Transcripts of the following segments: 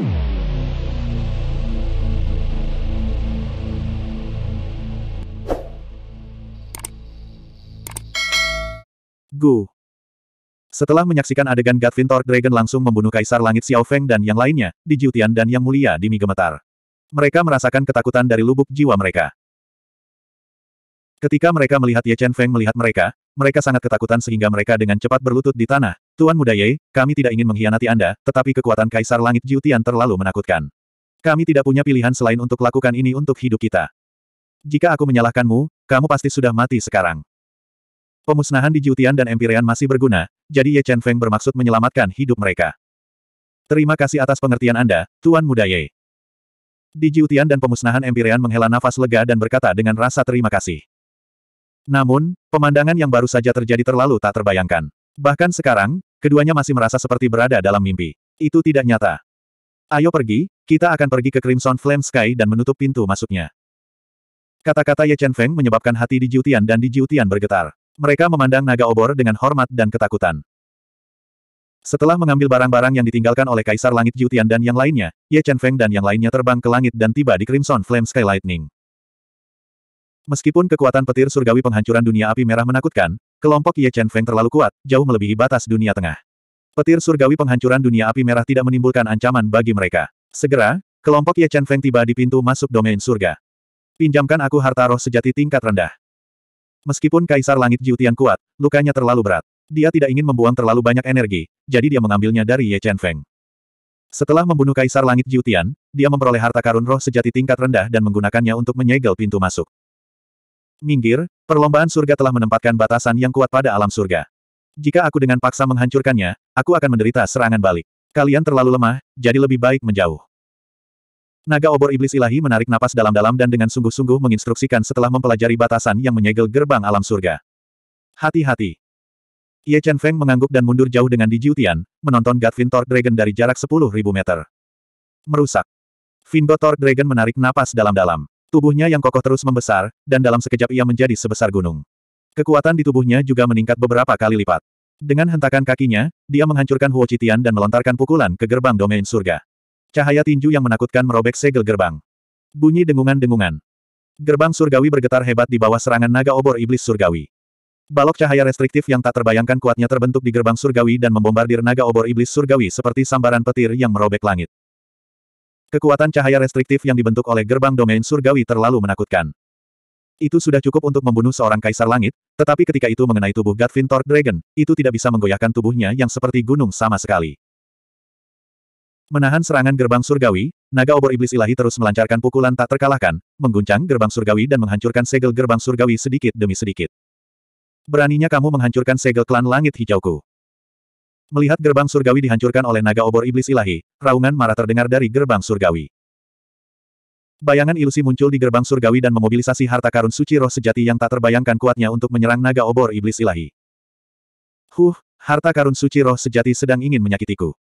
Gu. Setelah menyaksikan adegan Gatvin Thor Dragon langsung membunuh Kaisar Langit Xiao Feng dan yang lainnya, di Jiutian dan Yang Mulia di Gemetar. Mereka merasakan ketakutan dari lubuk jiwa mereka. Ketika mereka melihat Ye Chen Feng melihat mereka, mereka sangat ketakutan sehingga mereka dengan cepat berlutut di tanah, Tuan Muda Ye, kami tidak ingin mengkhianati Anda, tetapi kekuatan Kaisar Langit Jiutian terlalu menakutkan. Kami tidak punya pilihan selain untuk lakukan ini untuk hidup kita. Jika aku menyalahkanmu, kamu pasti sudah mati sekarang. Pemusnahan di Jiutian dan Empyrean masih berguna, jadi Ye Chen Feng bermaksud menyelamatkan hidup mereka. Terima kasih atas pengertian Anda, Tuan Muda Ye. Di Jiutian dan pemusnahan Empyrean menghela nafas lega dan berkata dengan rasa terima kasih. Namun, pemandangan yang baru saja terjadi terlalu tak terbayangkan. Bahkan sekarang, keduanya masih merasa seperti berada dalam mimpi. Itu tidak nyata. Ayo pergi, kita akan pergi ke Crimson Flame Sky dan menutup pintu masuknya. Kata-kata Ye Chen Feng menyebabkan hati di Jiutian dan di Jiutian bergetar. Mereka memandang naga obor dengan hormat dan ketakutan. Setelah mengambil barang-barang yang ditinggalkan oleh Kaisar Langit Jiutian dan yang lainnya, Ye Chen Feng dan yang lainnya terbang ke langit dan tiba di Crimson Flame Sky Lightning. Meskipun kekuatan petir surgawi penghancuran dunia api merah menakutkan, Kelompok Ye Chen Feng terlalu kuat, jauh melebihi batas dunia tengah. Petir surgawi penghancuran dunia api merah tidak menimbulkan ancaman bagi mereka. Segera, kelompok Ye Chen Feng tiba di pintu masuk domain surga. Pinjamkan aku harta roh sejati tingkat rendah. Meskipun Kaisar Langit Jiutian kuat, lukanya terlalu berat. Dia tidak ingin membuang terlalu banyak energi, jadi dia mengambilnya dari Ye Chen Feng. Setelah membunuh Kaisar Langit Jiutian, dia memperoleh harta karun roh sejati tingkat rendah dan menggunakannya untuk menyegel pintu masuk. Minggir, perlombaan surga telah menempatkan batasan yang kuat pada alam surga. Jika aku dengan paksa menghancurkannya, aku akan menderita serangan balik. Kalian terlalu lemah, jadi lebih baik menjauh. Naga obor iblis ilahi menarik napas dalam-dalam dan dengan sungguh-sungguh menginstruksikan setelah mempelajari batasan yang menyegel gerbang alam surga. Hati-hati. Ye Chen Feng mengangguk dan mundur jauh dengan dijiutian, menonton Godfin Thor Dragon dari jarak 10.000 meter. Merusak. Vingo Thor Dragon menarik napas dalam-dalam. Tubuhnya yang kokoh terus membesar, dan dalam sekejap ia menjadi sebesar gunung. Kekuatan di tubuhnya juga meningkat beberapa kali lipat. Dengan hentakan kakinya, dia menghancurkan Huo Chitian dan melontarkan pukulan ke gerbang domain surga. Cahaya tinju yang menakutkan merobek segel gerbang. Bunyi dengungan-dengungan. Gerbang surgawi bergetar hebat di bawah serangan naga obor iblis surgawi. Balok cahaya restriktif yang tak terbayangkan kuatnya terbentuk di gerbang surgawi dan membombardir naga obor iblis surgawi seperti sambaran petir yang merobek langit. Kekuatan cahaya restriktif yang dibentuk oleh gerbang domain surgawi terlalu menakutkan. Itu sudah cukup untuk membunuh seorang kaisar langit, tetapi ketika itu mengenai tubuh Godfin Thor Dragon, itu tidak bisa menggoyahkan tubuhnya yang seperti gunung sama sekali. Menahan serangan gerbang surgawi, naga obor iblis ilahi terus melancarkan pukulan tak terkalahkan, mengguncang gerbang surgawi dan menghancurkan segel gerbang surgawi sedikit demi sedikit. Beraninya kamu menghancurkan segel klan langit hijauku. Melihat gerbang surgawi dihancurkan oleh naga obor iblis ilahi, raungan marah terdengar dari gerbang surgawi. Bayangan ilusi muncul di gerbang surgawi dan memobilisasi harta karun suci roh sejati yang tak terbayangkan kuatnya untuk menyerang naga obor iblis ilahi. Huh, harta karun suci roh sejati sedang ingin menyakitiku.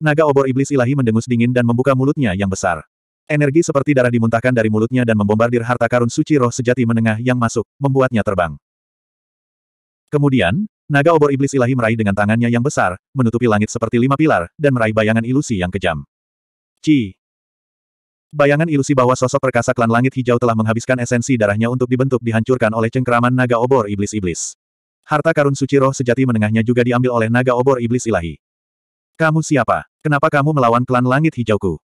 Naga obor iblis ilahi mendengus dingin dan membuka mulutnya yang besar. Energi seperti darah dimuntahkan dari mulutnya dan membombardir harta karun suci roh sejati menengah yang masuk, membuatnya terbang. Kemudian, Naga obor iblis ilahi meraih dengan tangannya yang besar, menutupi langit seperti lima pilar, dan meraih bayangan ilusi yang kejam. Ci. Bayangan ilusi bahwa sosok perkasa klan langit hijau telah menghabiskan esensi darahnya untuk dibentuk dihancurkan oleh cengkeraman naga obor iblis-iblis. Harta karun suci roh sejati menengahnya juga diambil oleh naga obor iblis ilahi. Kamu siapa? Kenapa kamu melawan klan langit hijauku?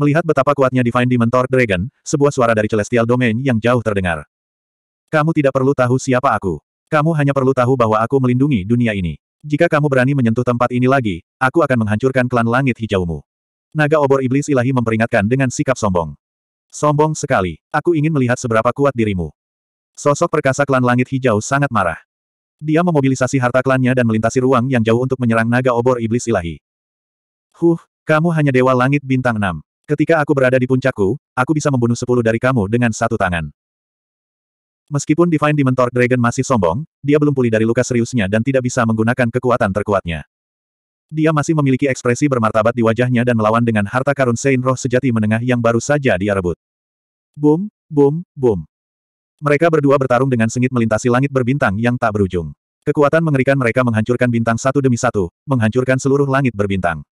Melihat betapa kuatnya Divine Thor Dragon, sebuah suara dari Celestial Domain yang jauh terdengar. Kamu tidak perlu tahu siapa aku. Kamu hanya perlu tahu bahwa aku melindungi dunia ini. Jika kamu berani menyentuh tempat ini lagi, aku akan menghancurkan klan langit hijaumu. Naga obor iblis ilahi memperingatkan dengan sikap sombong. Sombong sekali. Aku ingin melihat seberapa kuat dirimu. Sosok perkasa klan langit hijau sangat marah. Dia memobilisasi harta klannya dan melintasi ruang yang jauh untuk menyerang naga obor iblis ilahi. Huh, kamu hanya dewa langit bintang Enam. Ketika aku berada di puncakku, aku bisa membunuh sepuluh dari kamu dengan satu tangan. Meskipun Divine Dementor Dragon masih sombong, dia belum pulih dari luka seriusnya dan tidak bisa menggunakan kekuatan terkuatnya. Dia masih memiliki ekspresi bermartabat di wajahnya dan melawan dengan harta karun Sein Roh sejati menengah yang baru saja dia rebut. Boom, boom, boom. Mereka berdua bertarung dengan sengit melintasi langit berbintang yang tak berujung. Kekuatan mengerikan mereka menghancurkan bintang satu demi satu, menghancurkan seluruh langit berbintang.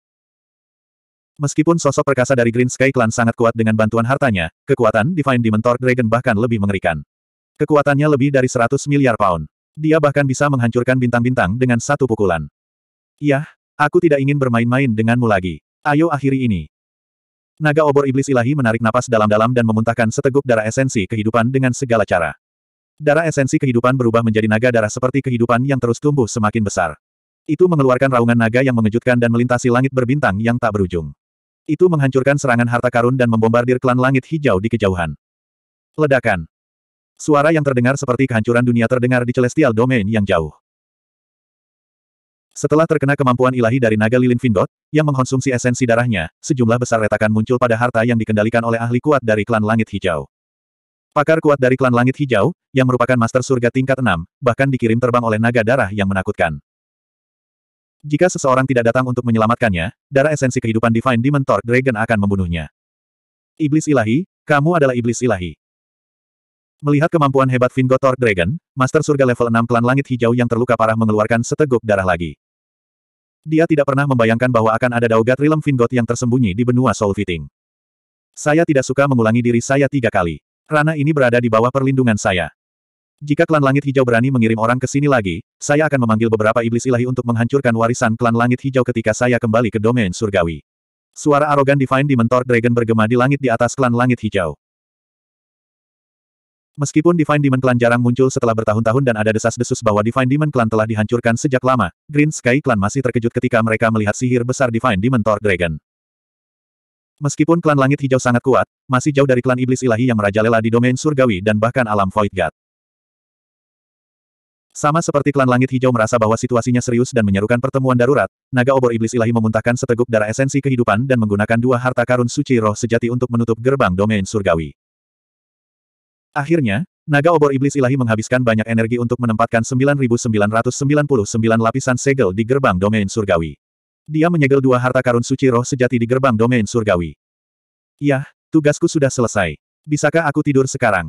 Meskipun sosok perkasa dari Green Sky Clan sangat kuat dengan bantuan hartanya, kekuatan Divine Dementor Dragon bahkan lebih mengerikan. Kekuatannya lebih dari 100 miliar pound. Dia bahkan bisa menghancurkan bintang-bintang dengan satu pukulan. Yah, aku tidak ingin bermain-main denganmu lagi. Ayo akhiri ini. Naga obor iblis ilahi menarik napas dalam-dalam dan memuntahkan seteguk darah esensi kehidupan dengan segala cara. Darah esensi kehidupan berubah menjadi naga darah seperti kehidupan yang terus tumbuh semakin besar. Itu mengeluarkan raungan naga yang mengejutkan dan melintasi langit berbintang yang tak berujung. Itu menghancurkan serangan harta karun dan membombardir klan langit hijau di kejauhan. Ledakan. Suara yang terdengar seperti kehancuran dunia terdengar di Celestial Domain yang jauh. Setelah terkena kemampuan ilahi dari naga lilin Vindot, yang mengkonsumsi esensi darahnya, sejumlah besar retakan muncul pada harta yang dikendalikan oleh ahli kuat dari klan Langit Hijau. Pakar kuat dari klan Langit Hijau, yang merupakan master surga tingkat 6, bahkan dikirim terbang oleh naga darah yang menakutkan. Jika seseorang tidak datang untuk menyelamatkannya, darah esensi kehidupan Divine Dementor Dragon akan membunuhnya. Iblis ilahi, kamu adalah iblis ilahi. Melihat kemampuan hebat Vingotor Dragon, Master Surga level 6 klan langit hijau yang terluka parah mengeluarkan seteguk darah lagi. Dia tidak pernah membayangkan bahwa akan ada Daugat Rilem Vingot yang tersembunyi di benua Soul Fitting. Saya tidak suka mengulangi diri saya tiga kali. Rana ini berada di bawah perlindungan saya. Jika klan langit hijau berani mengirim orang ke sini lagi, saya akan memanggil beberapa iblis ilahi untuk menghancurkan warisan klan langit hijau ketika saya kembali ke domain surgawi. Suara arogan Divine Dementor Dragon bergema di langit di atas klan langit hijau. Meskipun Divine Demon Clan jarang muncul setelah bertahun-tahun dan ada desas-desus bahwa Divine Demon Clan telah dihancurkan sejak lama, Green Sky Clan masih terkejut ketika mereka melihat sihir besar Divine Demon Thor Dragon. Meskipun klan langit hijau sangat kuat, masih jauh dari klan iblis ilahi yang merajalela di domain surgawi dan bahkan alam Void God. Sama seperti klan langit hijau merasa bahwa situasinya serius dan menyerukan pertemuan darurat, naga obor iblis ilahi memuntahkan seteguk darah esensi kehidupan dan menggunakan dua harta karun suci roh sejati untuk menutup gerbang domain surgawi. Akhirnya, naga obor iblis ilahi menghabiskan banyak energi untuk menempatkan 9999 lapisan segel di gerbang domain surgawi. Dia menyegel dua harta karun suci roh sejati di gerbang domain surgawi. Yah, tugasku sudah selesai. Bisakah aku tidur sekarang?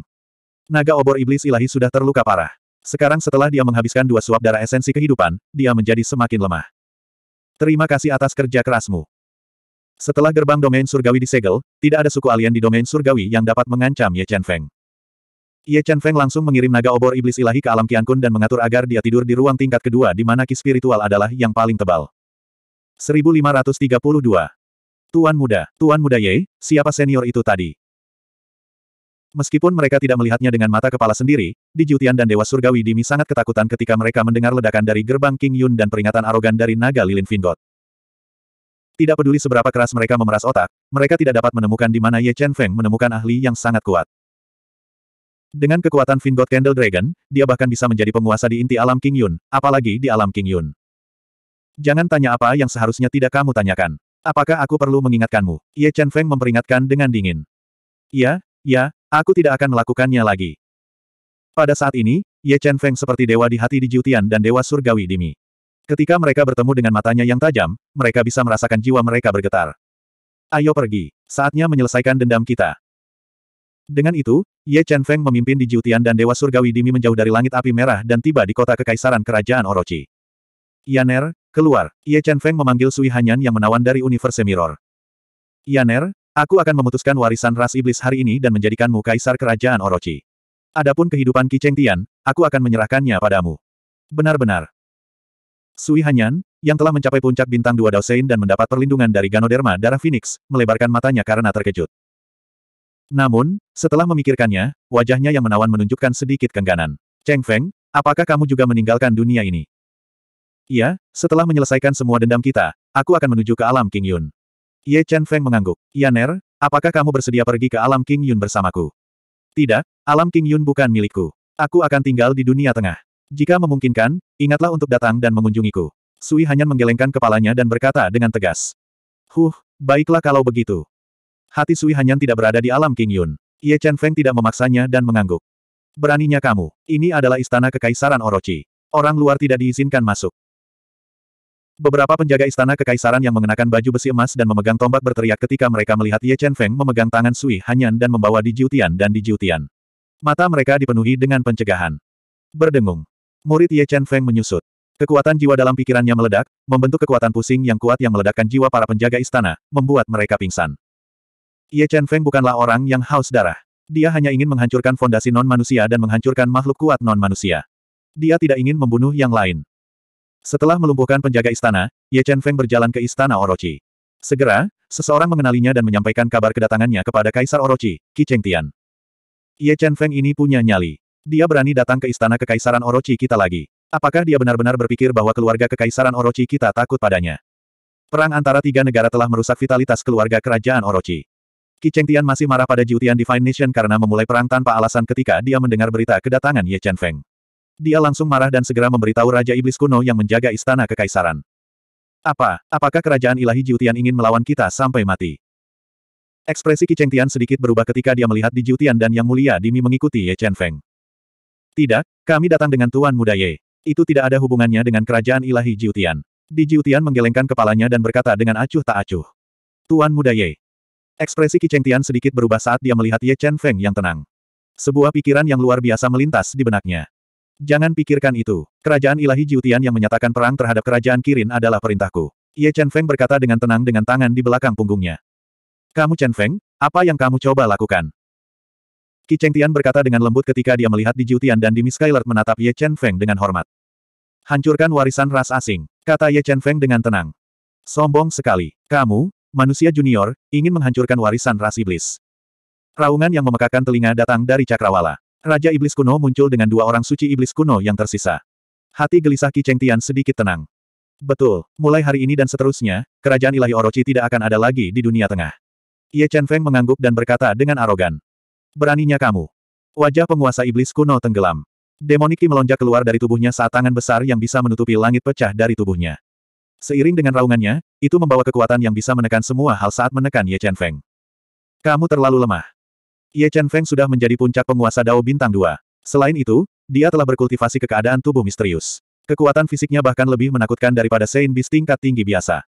Naga obor iblis ilahi sudah terluka parah. Sekarang setelah dia menghabiskan dua suap darah esensi kehidupan, dia menjadi semakin lemah. Terima kasih atas kerja kerasmu. Setelah gerbang domain surgawi disegel, tidak ada suku alien di domain surgawi yang dapat mengancam Ye Chen Feng. Ye Chen Feng langsung mengirim naga obor iblis ilahi ke alam Qiankun dan mengatur agar dia tidur di ruang tingkat kedua di mana ki spiritual adalah yang paling tebal. 1532. Tuan Muda, Tuan Muda Ye, siapa senior itu tadi? Meskipun mereka tidak melihatnya dengan mata kepala sendiri, di Jutian dan Dewa Surgawi Dimi sangat ketakutan ketika mereka mendengar ledakan dari gerbang King Yun dan peringatan arogan dari naga lilin Vingot. Tidak peduli seberapa keras mereka memeras otak, mereka tidak dapat menemukan di mana Ye Chen Feng menemukan ahli yang sangat kuat. Dengan kekuatan Vingod Candle Dragon, dia bahkan bisa menjadi penguasa di inti alam King Yun, apalagi di alam King Yun. Jangan tanya apa yang seharusnya tidak kamu tanyakan. Apakah aku perlu mengingatkanmu? Ye Chen Feng memperingatkan dengan dingin. Ya, ya, aku tidak akan melakukannya lagi. Pada saat ini, Ye Chen Feng seperti dewa di hati di Tian dan dewa surgawi di Mi. Ketika mereka bertemu dengan matanya yang tajam, mereka bisa merasakan jiwa mereka bergetar. Ayo pergi. Saatnya menyelesaikan dendam kita. Dengan itu, Ye Chen Feng memimpin di Jiutian dan Dewa Surgawi Dimi menjauh dari langit api merah dan tiba di kota kekaisaran kerajaan Orochi. Yaner, keluar. Ye Chen Feng memanggil Sui Hanyan yang menawan dari Universe Mirror. Yaner, aku akan memutuskan warisan ras iblis hari ini dan menjadikanmu kaisar kerajaan Orochi. Adapun kehidupan Ki Cheng Tian, aku akan menyerahkannya padamu. Benar-benar. Sui Hanyan, yang telah mencapai puncak bintang dua Daosein dan mendapat perlindungan dari Ganoderma darah Phoenix, melebarkan matanya karena terkejut. Namun, setelah memikirkannya, wajahnya yang menawan menunjukkan sedikit kengganan. Cheng Feng, apakah kamu juga meninggalkan dunia ini? Iya, setelah menyelesaikan semua dendam kita, aku akan menuju ke alam King Yun. Ye Chen Feng mengangguk. Yaner, apakah kamu bersedia pergi ke alam King Yun bersamaku? Tidak, alam King Yun bukan milikku. Aku akan tinggal di dunia tengah. Jika memungkinkan, ingatlah untuk datang dan mengunjungiku. Sui hanya menggelengkan kepalanya dan berkata dengan tegas. Huh, baiklah kalau begitu. Hati Sui Hanyan tidak berada di alam King Yun. Ye Chen Feng tidak memaksanya dan mengangguk. Beraninya kamu, ini adalah istana kekaisaran Orochi. Orang luar tidak diizinkan masuk. Beberapa penjaga istana kekaisaran yang mengenakan baju besi emas dan memegang tombak berteriak ketika mereka melihat Ye Chen Feng memegang tangan Sui Hanyan dan membawa di Jiutian dan di Jiutian. Mata mereka dipenuhi dengan pencegahan. Berdengung. Murid Ye Chen Feng menyusut. Kekuatan jiwa dalam pikirannya meledak, membentuk kekuatan pusing yang kuat yang meledakkan jiwa para penjaga istana, membuat mereka pingsan. Ye Chen Feng bukanlah orang yang haus darah. Dia hanya ingin menghancurkan fondasi non-manusia dan menghancurkan makhluk kuat non-manusia. Dia tidak ingin membunuh yang lain. Setelah melumpuhkan penjaga istana, Ye Chen Feng berjalan ke istana Orochi. Segera, seseorang mengenalinya dan menyampaikan kabar kedatangannya kepada Kaisar Orochi, Qi Cheng Tian. Ye Chen Feng ini punya nyali. Dia berani datang ke istana kekaisaran Orochi kita lagi. Apakah dia benar-benar berpikir bahwa keluarga kekaisaran Orochi kita takut padanya? Perang antara tiga negara telah merusak vitalitas keluarga kerajaan Orochi. Qi Chengtian masih marah pada Jiutian Divine Nation karena memulai perang tanpa alasan ketika dia mendengar berita kedatangan Ye Chen Feng. Dia langsung marah dan segera memberitahu Raja Iblis kuno yang menjaga istana kekaisaran. Apa, apakah kerajaan ilahi Jiutian ingin melawan kita sampai mati? Ekspresi Qi Chengtian sedikit berubah ketika dia melihat di Jiutian dan Yang Mulia Dimi mengikuti Ye Chen Feng. Tidak, kami datang dengan Tuan Muda Ye. Itu tidak ada hubungannya dengan kerajaan ilahi Jiutian. Di Jiutian menggelengkan kepalanya dan berkata dengan acuh tak acuh. Tuan Muda Ye, Ekspresi Qi Chengtian sedikit berubah saat dia melihat Ye Chen Feng yang tenang. Sebuah pikiran yang luar biasa melintas di benaknya. Jangan pikirkan itu. Kerajaan ilahi Jiutian yang menyatakan perang terhadap kerajaan Kirin adalah perintahku. Ye Chen Feng berkata dengan tenang dengan tangan di belakang punggungnya. Kamu Chen Feng, apa yang kamu coba lakukan? Qi Chengtian berkata dengan lembut ketika dia melihat di Jiutian dan di Miss Skyler menatap Ye Chen Feng dengan hormat. Hancurkan warisan ras asing, kata Ye Chen Feng dengan tenang. Sombong sekali. Kamu, manusia junior, ingin menghancurkan warisan ras iblis. Raungan yang memekakan telinga datang dari Cakrawala. Raja Iblis kuno muncul dengan dua orang suci Iblis kuno yang tersisa. Hati gelisah Qi Cheng Tian sedikit tenang. Betul, mulai hari ini dan seterusnya, kerajaan ilahi Orochi tidak akan ada lagi di dunia tengah. Ye Chen Feng mengangguk dan berkata dengan arogan. Beraninya kamu. Wajah penguasa Iblis kuno tenggelam. Demoniki melonjak keluar dari tubuhnya saat tangan besar yang bisa menutupi langit pecah dari tubuhnya. Seiring dengan raungannya, itu membawa kekuatan yang bisa menekan semua hal saat menekan Ye Chen Feng. Kamu terlalu lemah. Ye Chen Feng sudah menjadi puncak penguasa Dao Bintang 2. Selain itu, dia telah berkultivasi ke keadaan tubuh misterius. Kekuatan fisiknya bahkan lebih menakutkan daripada Sein Beast tingkat tinggi biasa.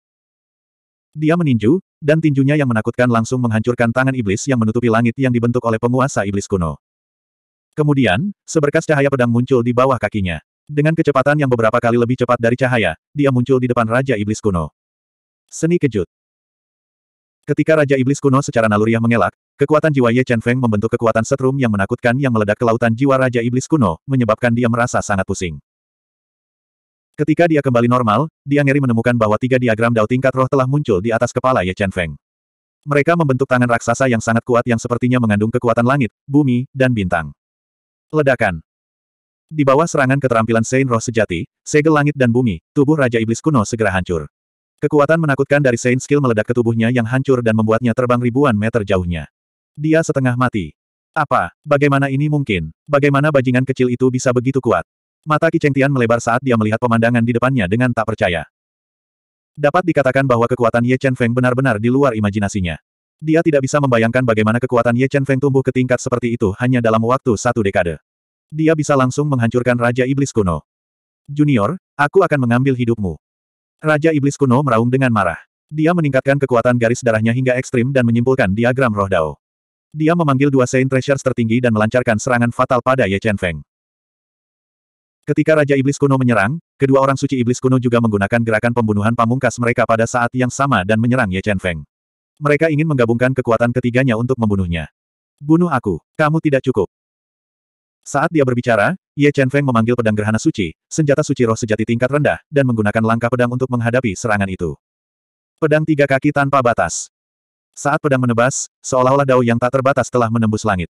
Dia meninju, dan tinjunya yang menakutkan langsung menghancurkan tangan iblis yang menutupi langit yang dibentuk oleh penguasa iblis kuno. Kemudian, seberkas cahaya pedang muncul di bawah kakinya. Dengan kecepatan yang beberapa kali lebih cepat dari cahaya, dia muncul di depan Raja Iblis kuno. Seni kejut. Ketika Raja Iblis kuno secara naluriah mengelak, kekuatan jiwa Ye Chen Feng membentuk kekuatan setrum yang menakutkan yang meledak ke lautan jiwa Raja Iblis kuno, menyebabkan dia merasa sangat pusing. Ketika dia kembali normal, dia ngeri menemukan bahwa tiga diagram dao tingkat roh telah muncul di atas kepala Ye Chen Feng. Mereka membentuk tangan raksasa yang sangat kuat yang sepertinya mengandung kekuatan langit, bumi, dan bintang. Ledakan. Di bawah serangan keterampilan Sein Roh sejati, segel langit dan bumi, tubuh Raja Iblis kuno segera hancur. Kekuatan menakutkan dari Sein Skill meledak ke tubuhnya yang hancur dan membuatnya terbang ribuan meter jauhnya. Dia setengah mati. Apa? Bagaimana ini mungkin? Bagaimana bajingan kecil itu bisa begitu kuat? Mata Tian melebar saat dia melihat pemandangan di depannya dengan tak percaya. Dapat dikatakan bahwa kekuatan Ye Chen Feng benar-benar di luar imajinasinya. Dia tidak bisa membayangkan bagaimana kekuatan Ye Chen Feng tumbuh ke tingkat seperti itu hanya dalam waktu satu dekade. Dia bisa langsung menghancurkan Raja Iblis kuno. Junior, aku akan mengambil hidupmu. Raja Iblis kuno meraung dengan marah. Dia meningkatkan kekuatan garis darahnya hingga ekstrim dan menyimpulkan diagram roh Dao. Dia memanggil dua Saint Treasures tertinggi dan melancarkan serangan fatal pada Ye Chen Feng. Ketika Raja Iblis kuno menyerang, kedua orang suci Iblis kuno juga menggunakan gerakan pembunuhan pamungkas mereka pada saat yang sama dan menyerang Ye Chen Feng. Mereka ingin menggabungkan kekuatan ketiganya untuk membunuhnya. Bunuh aku, kamu tidak cukup. Saat dia berbicara, Ye Chen Feng memanggil pedang gerhana suci, senjata suci roh sejati tingkat rendah, dan menggunakan langkah pedang untuk menghadapi serangan itu. Pedang tiga kaki tanpa batas. Saat pedang menebas, seolah-olah dao yang tak terbatas telah menembus langit.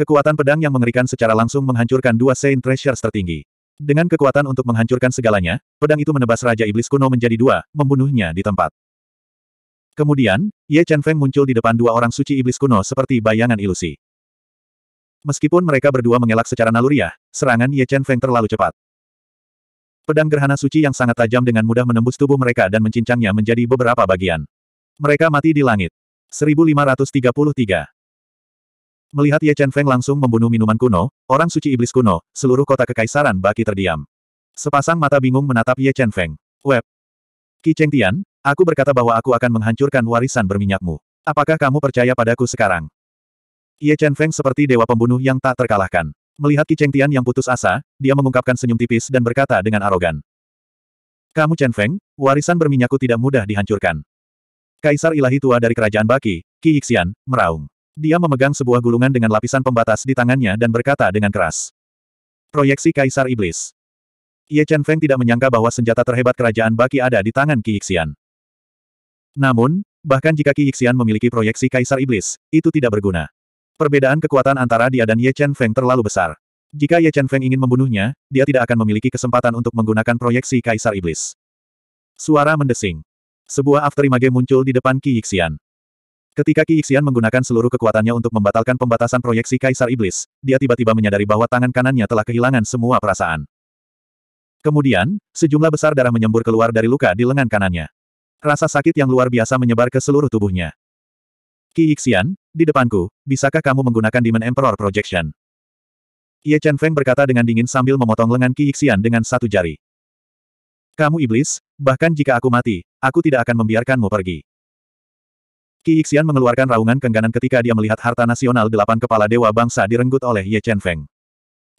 Kekuatan pedang yang mengerikan secara langsung menghancurkan dua Saint Treasures tertinggi. Dengan kekuatan untuk menghancurkan segalanya, pedang itu menebas Raja Iblis kuno menjadi dua, membunuhnya di tempat. Kemudian, Ye Chen Feng muncul di depan dua orang suci iblis kuno seperti bayangan ilusi. Meskipun mereka berdua mengelak secara naluriah, serangan Ye Chen Feng terlalu cepat. Pedang gerhana suci yang sangat tajam dengan mudah menembus tubuh mereka dan mencincangnya menjadi beberapa bagian. Mereka mati di langit. 1533 Melihat Ye Chen Feng langsung membunuh minuman kuno, orang suci iblis kuno, seluruh kota kekaisaran Baki terdiam. Sepasang mata bingung menatap Ye Chen Feng. Web. Ki Cheng Tian, aku berkata bahwa aku akan menghancurkan warisan berminyakmu. Apakah kamu percaya padaku sekarang? Ye Chen Feng seperti dewa pembunuh yang tak terkalahkan. Melihat Qi Cheng Tian yang putus asa, dia mengungkapkan senyum tipis dan berkata dengan arogan. Kamu Chen Feng, warisan berminyakku tidak mudah dihancurkan. Kaisar ilahi tua dari kerajaan Baki, Qi Yixian, meraung. Dia memegang sebuah gulungan dengan lapisan pembatas di tangannya dan berkata dengan keras. Proyeksi Kaisar Iblis. Ye Chen Feng tidak menyangka bahwa senjata terhebat kerajaan Baki ada di tangan Qi Yixian. Namun, bahkan jika Qi Yixian memiliki proyeksi Kaisar Iblis, itu tidak berguna. Perbedaan kekuatan antara dia dan Ye Chen Feng terlalu besar. Jika Ye Chen Feng ingin membunuhnya, dia tidak akan memiliki kesempatan untuk menggunakan proyeksi Kaisar Iblis. Suara mendesing. Sebuah afterimage muncul di depan Qi Yixian. Ketika Qi Yixian menggunakan seluruh kekuatannya untuk membatalkan pembatasan proyeksi Kaisar Iblis, dia tiba-tiba menyadari bahwa tangan kanannya telah kehilangan semua perasaan. Kemudian, sejumlah besar darah menyembur keluar dari luka di lengan kanannya. Rasa sakit yang luar biasa menyebar ke seluruh tubuhnya. Qi Ixian, di depanku, bisakah kamu menggunakan Demon Emperor Projection? Ye Chen Feng berkata dengan dingin sambil memotong lengan Qi Ixian dengan satu jari. Kamu iblis, bahkan jika aku mati, aku tidak akan membiarkanmu pergi. Qi Ixian mengeluarkan raungan kengganan ketika dia melihat harta nasional delapan kepala dewa bangsa direnggut oleh Ye Chen Feng.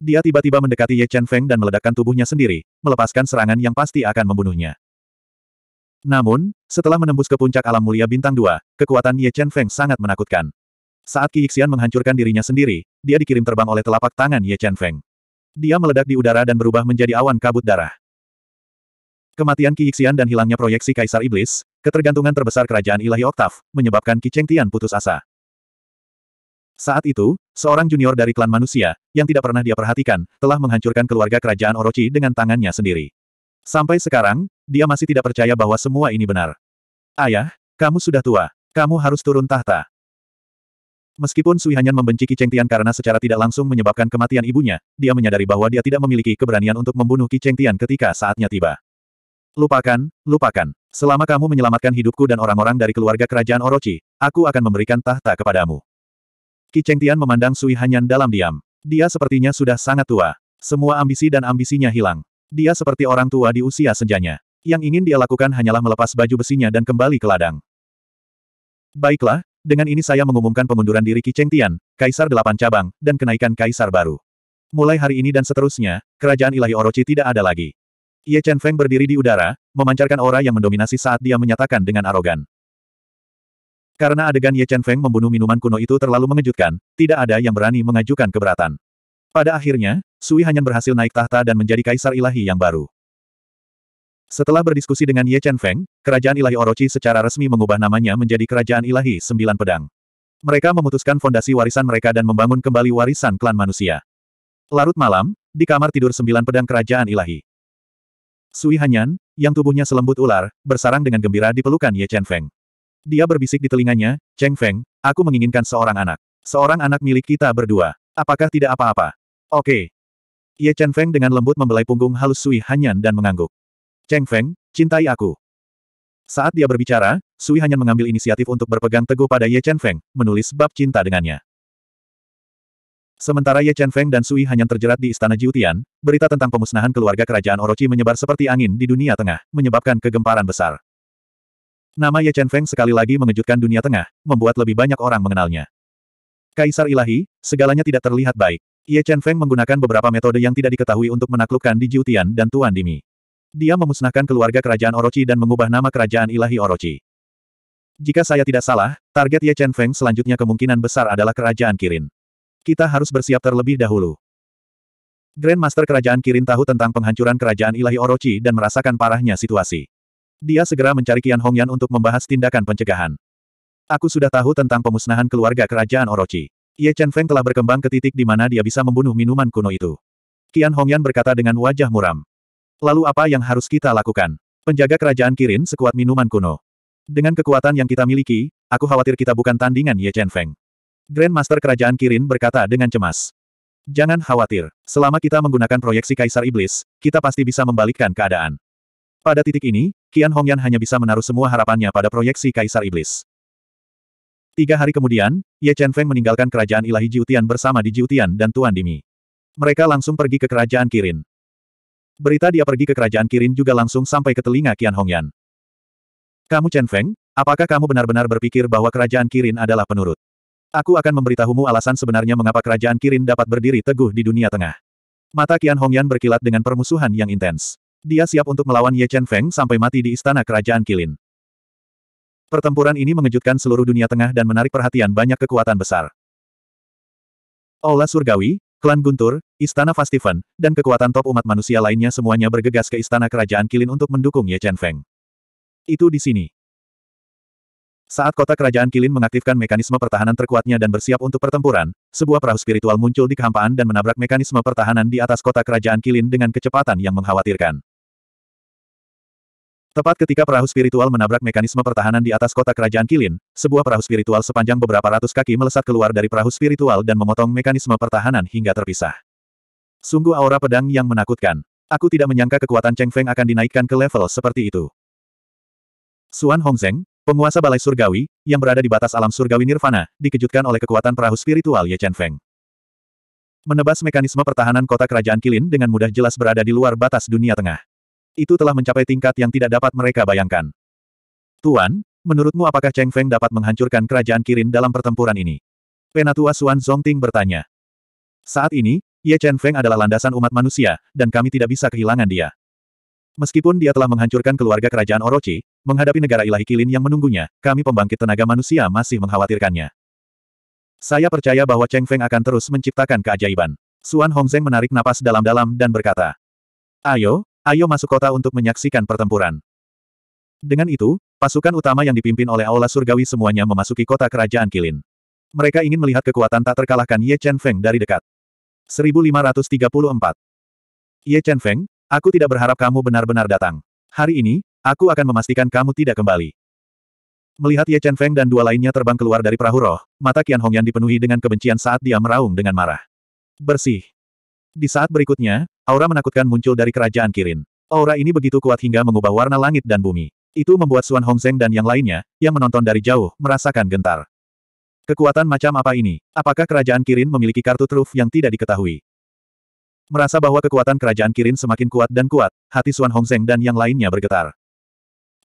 Dia tiba-tiba mendekati Ye Chen Feng dan meledakkan tubuhnya sendiri, melepaskan serangan yang pasti akan membunuhnya. Namun, setelah menembus ke puncak alam mulia bintang 2, kekuatan Ye Chen Feng sangat menakutkan. Saat Qi Xian menghancurkan dirinya sendiri, dia dikirim terbang oleh telapak tangan Ye Chen Feng. Dia meledak di udara dan berubah menjadi awan kabut darah. Kematian Qi Xian dan hilangnya proyeksi Kaisar Iblis, ketergantungan terbesar kerajaan ilahi Oktav, menyebabkan Qi Cheng Tian putus asa. Saat itu, seorang junior dari klan manusia, yang tidak pernah dia perhatikan, telah menghancurkan keluarga kerajaan Orochi dengan tangannya sendiri. Sampai sekarang, dia masih tidak percaya bahwa semua ini benar. Ayah, kamu sudah tua. Kamu harus turun tahta. Meskipun Sui Hanyan membenci Kiceng Tian karena secara tidak langsung menyebabkan kematian ibunya, dia menyadari bahwa dia tidak memiliki keberanian untuk membunuh Kiceng Tian ketika saatnya tiba. Lupakan, lupakan. Selama kamu menyelamatkan hidupku dan orang-orang dari keluarga kerajaan Orochi, aku akan memberikan tahta kepadamu. Kiceng Tian memandang Sui Hanyan dalam diam. Dia sepertinya sudah sangat tua. Semua ambisi dan ambisinya hilang. Dia seperti orang tua di usia senjanya. Yang ingin dia lakukan hanyalah melepas baju besinya dan kembali ke ladang. Baiklah, dengan ini saya mengumumkan pengunduran diri Kiceng Tian, Kaisar Delapan Cabang, dan kenaikan Kaisar baru. Mulai hari ini dan seterusnya, kerajaan ilahi Orochi tidak ada lagi. Ye Chen Feng berdiri di udara, memancarkan aura yang mendominasi saat dia menyatakan dengan arogan. Karena adegan Ye Chen Feng membunuh minuman kuno itu terlalu mengejutkan, tidak ada yang berani mengajukan keberatan. Pada akhirnya, Sui Hanyan berhasil naik tahta dan menjadi kaisar ilahi yang baru. Setelah berdiskusi dengan Ye Chen Feng, kerajaan ilahi Orochi secara resmi mengubah namanya menjadi kerajaan ilahi Sembilan Pedang. Mereka memutuskan fondasi warisan mereka dan membangun kembali warisan klan manusia. Larut malam, di kamar tidur Sembilan Pedang Kerajaan Ilahi. Sui Hanyan, yang tubuhnya selembut ular, bersarang dengan gembira di pelukan Ye Chen Feng. Dia berbisik di telinganya, Cheng Feng, aku menginginkan seorang anak. Seorang anak milik kita berdua. Apakah tidak apa-apa? Oke. Ye Chen Feng dengan lembut membelai punggung halus Sui Hanyan dan mengangguk. Cheng Feng, cintai aku. Saat dia berbicara, Sui Hanyan mengambil inisiatif untuk berpegang teguh pada Ye Chen Feng, menulis bab cinta dengannya. Sementara Ye Chen Feng dan Sui Hanyan terjerat di Istana Jiutian, berita tentang pemusnahan keluarga kerajaan Orochi menyebar seperti angin di dunia tengah, menyebabkan kegemparan besar. Nama Ye Chen Feng sekali lagi mengejutkan dunia tengah, membuat lebih banyak orang mengenalnya. Kaisar ilahi, segalanya tidak terlihat baik. Ye Chen Feng menggunakan beberapa metode yang tidak diketahui untuk menaklukkan Di Jiutian dan Tuan Dimi. Dia memusnahkan keluarga kerajaan Orochi dan mengubah nama kerajaan ilahi Orochi. Jika saya tidak salah, target Ye Chen Feng selanjutnya kemungkinan besar adalah kerajaan Kirin. Kita harus bersiap terlebih dahulu. Grandmaster kerajaan Kirin tahu tentang penghancuran kerajaan ilahi Orochi dan merasakan parahnya situasi. Dia segera mencari Qian Hongyan untuk membahas tindakan pencegahan. Aku sudah tahu tentang pemusnahan keluarga kerajaan Orochi. Ye Chen Feng telah berkembang ke titik di mana dia bisa membunuh minuman kuno itu. Qian Hongyan berkata dengan wajah muram. Lalu apa yang harus kita lakukan? Penjaga kerajaan Kirin sekuat minuman kuno. Dengan kekuatan yang kita miliki, aku khawatir kita bukan tandingan Ye Chen Feng. Grandmaster kerajaan Kirin berkata dengan cemas. Jangan khawatir, selama kita menggunakan proyeksi Kaisar Iblis, kita pasti bisa membalikkan keadaan. Pada titik ini, Qian Hongyan hanya bisa menaruh semua harapannya pada proyeksi Kaisar Iblis. Tiga hari kemudian, Ye Chen Feng meninggalkan kerajaan ilahi Jiutian bersama di Jiutian dan Tuan Dimi. Mereka langsung pergi ke kerajaan Kirin. Berita dia pergi ke kerajaan Kirin juga langsung sampai ke telinga Qian Hongyan. Kamu Chen Feng, apakah kamu benar-benar berpikir bahwa kerajaan Kirin adalah penurut? Aku akan memberitahumu alasan sebenarnya mengapa kerajaan Kirin dapat berdiri teguh di dunia tengah. Mata Qian Hongyan berkilat dengan permusuhan yang intens. Dia siap untuk melawan Ye Chen Feng sampai mati di istana kerajaan Kirin. Pertempuran ini mengejutkan seluruh dunia tengah dan menarik perhatian banyak kekuatan besar. Ola Surgawi, Klan Guntur, Istana Fastiven, dan kekuatan top umat manusia lainnya semuanya bergegas ke Istana Kerajaan Kilin untuk mendukung Ye Chen Feng. Itu di sini. Saat kota kerajaan Kilin mengaktifkan mekanisme pertahanan terkuatnya dan bersiap untuk pertempuran, sebuah perahu spiritual muncul di kehampaan dan menabrak mekanisme pertahanan di atas kota kerajaan Kilin dengan kecepatan yang mengkhawatirkan. Tepat ketika perahu spiritual menabrak mekanisme pertahanan di atas kota kerajaan Kilin, sebuah perahu spiritual sepanjang beberapa ratus kaki melesat keluar dari perahu spiritual dan memotong mekanisme pertahanan hingga terpisah. Sungguh aura pedang yang menakutkan. Aku tidak menyangka kekuatan Cheng Feng akan dinaikkan ke level seperti itu. Suan Hongzeng, penguasa Balai Surgawi, yang berada di batas alam surgawi Nirvana, dikejutkan oleh kekuatan perahu spiritual Ye Chen Feng. Menebas mekanisme pertahanan kota kerajaan Kilin dengan mudah jelas berada di luar batas dunia tengah. Itu telah mencapai tingkat yang tidak dapat mereka bayangkan. Tuan, menurutmu apakah Cheng Feng dapat menghancurkan kerajaan Kirin dalam pertempuran ini? Penatua Xuan Zongting bertanya. Saat ini, Ye Chen Feng adalah landasan umat manusia, dan kami tidak bisa kehilangan dia. Meskipun dia telah menghancurkan keluarga kerajaan Orochi, menghadapi negara ilahi Kilin yang menunggunya, kami pembangkit tenaga manusia masih mengkhawatirkannya. Saya percaya bahwa Cheng Feng akan terus menciptakan keajaiban. Suan Hongzeng menarik napas dalam-dalam dan berkata, Ayo, Ayo masuk kota untuk menyaksikan pertempuran. Dengan itu, pasukan utama yang dipimpin oleh Aula Surgawi semuanya memasuki kota kerajaan Kilin. Mereka ingin melihat kekuatan tak terkalahkan Ye Chen Feng dari dekat. 1534 Ye Chen Feng, aku tidak berharap kamu benar-benar datang. Hari ini, aku akan memastikan kamu tidak kembali. Melihat Ye Chen Feng dan dua lainnya terbang keluar dari perahu roh, mata Qian Hongyan dipenuhi dengan kebencian saat dia meraung dengan marah. Bersih. Di saat berikutnya, Aura menakutkan muncul dari kerajaan Kirin. Aura ini begitu kuat hingga mengubah warna langit dan bumi. Itu membuat Hong Hongzeng dan yang lainnya, yang menonton dari jauh, merasakan gentar. Kekuatan macam apa ini? Apakah kerajaan Kirin memiliki kartu truf yang tidak diketahui? Merasa bahwa kekuatan kerajaan Kirin semakin kuat dan kuat, hati Hong Hongzeng dan yang lainnya bergetar.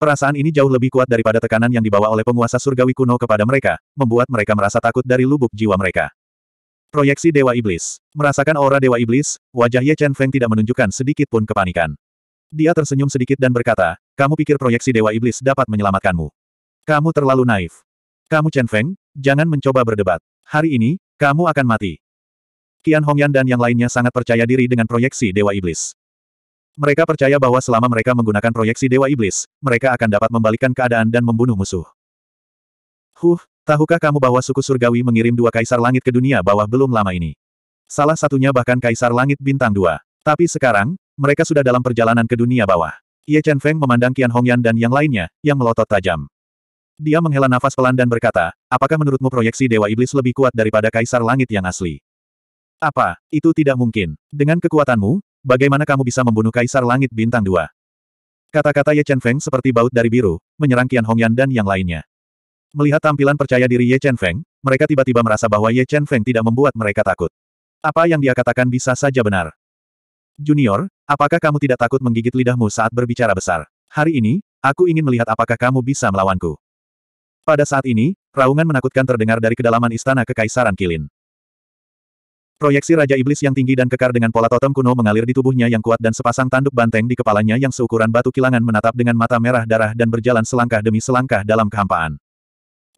Perasaan ini jauh lebih kuat daripada tekanan yang dibawa oleh penguasa surgawi kuno kepada mereka, membuat mereka merasa takut dari lubuk jiwa mereka. Proyeksi Dewa Iblis. Merasakan aura Dewa Iblis, wajah Ye Chen Feng tidak menunjukkan sedikit pun kepanikan. Dia tersenyum sedikit dan berkata, kamu pikir proyeksi Dewa Iblis dapat menyelamatkanmu. Kamu terlalu naif. Kamu Chen Feng, jangan mencoba berdebat. Hari ini, kamu akan mati. Qian Hongyan dan yang lainnya sangat percaya diri dengan proyeksi Dewa Iblis. Mereka percaya bahwa selama mereka menggunakan proyeksi Dewa Iblis, mereka akan dapat membalikkan keadaan dan membunuh musuh. Huh, Tahukah kamu bahwa suku surgawi mengirim dua kaisar langit ke dunia bawah belum lama ini? Salah satunya bahkan kaisar langit bintang dua. Tapi sekarang, mereka sudah dalam perjalanan ke dunia bawah. Ye Chen Feng memandang Qian Hongyan dan yang lainnya, yang melotot tajam. Dia menghela nafas pelan dan berkata, apakah menurutmu proyeksi Dewa Iblis lebih kuat daripada Kaisar Langit yang asli? Apa, itu tidak mungkin. Dengan kekuatanmu, bagaimana kamu bisa membunuh Kaisar Langit Bintang Dua? Kata-kata Ye Chen Feng seperti baut dari biru, menyerang Qian Hongyan dan yang lainnya. Melihat tampilan percaya diri Ye Chen Feng, mereka tiba-tiba merasa bahwa Ye Chen Feng tidak membuat mereka takut. Apa yang dia katakan bisa saja benar. Junior, apakah kamu tidak takut menggigit lidahmu saat berbicara besar? Hari ini, aku ingin melihat apakah kamu bisa melawanku. Pada saat ini, raungan menakutkan terdengar dari kedalaman istana kekaisaran Kilin. Proyeksi Raja Iblis yang tinggi dan kekar dengan pola totem kuno mengalir di tubuhnya yang kuat dan sepasang tanduk banteng di kepalanya yang seukuran batu kilangan menatap dengan mata merah darah dan berjalan selangkah demi selangkah dalam kehampaan.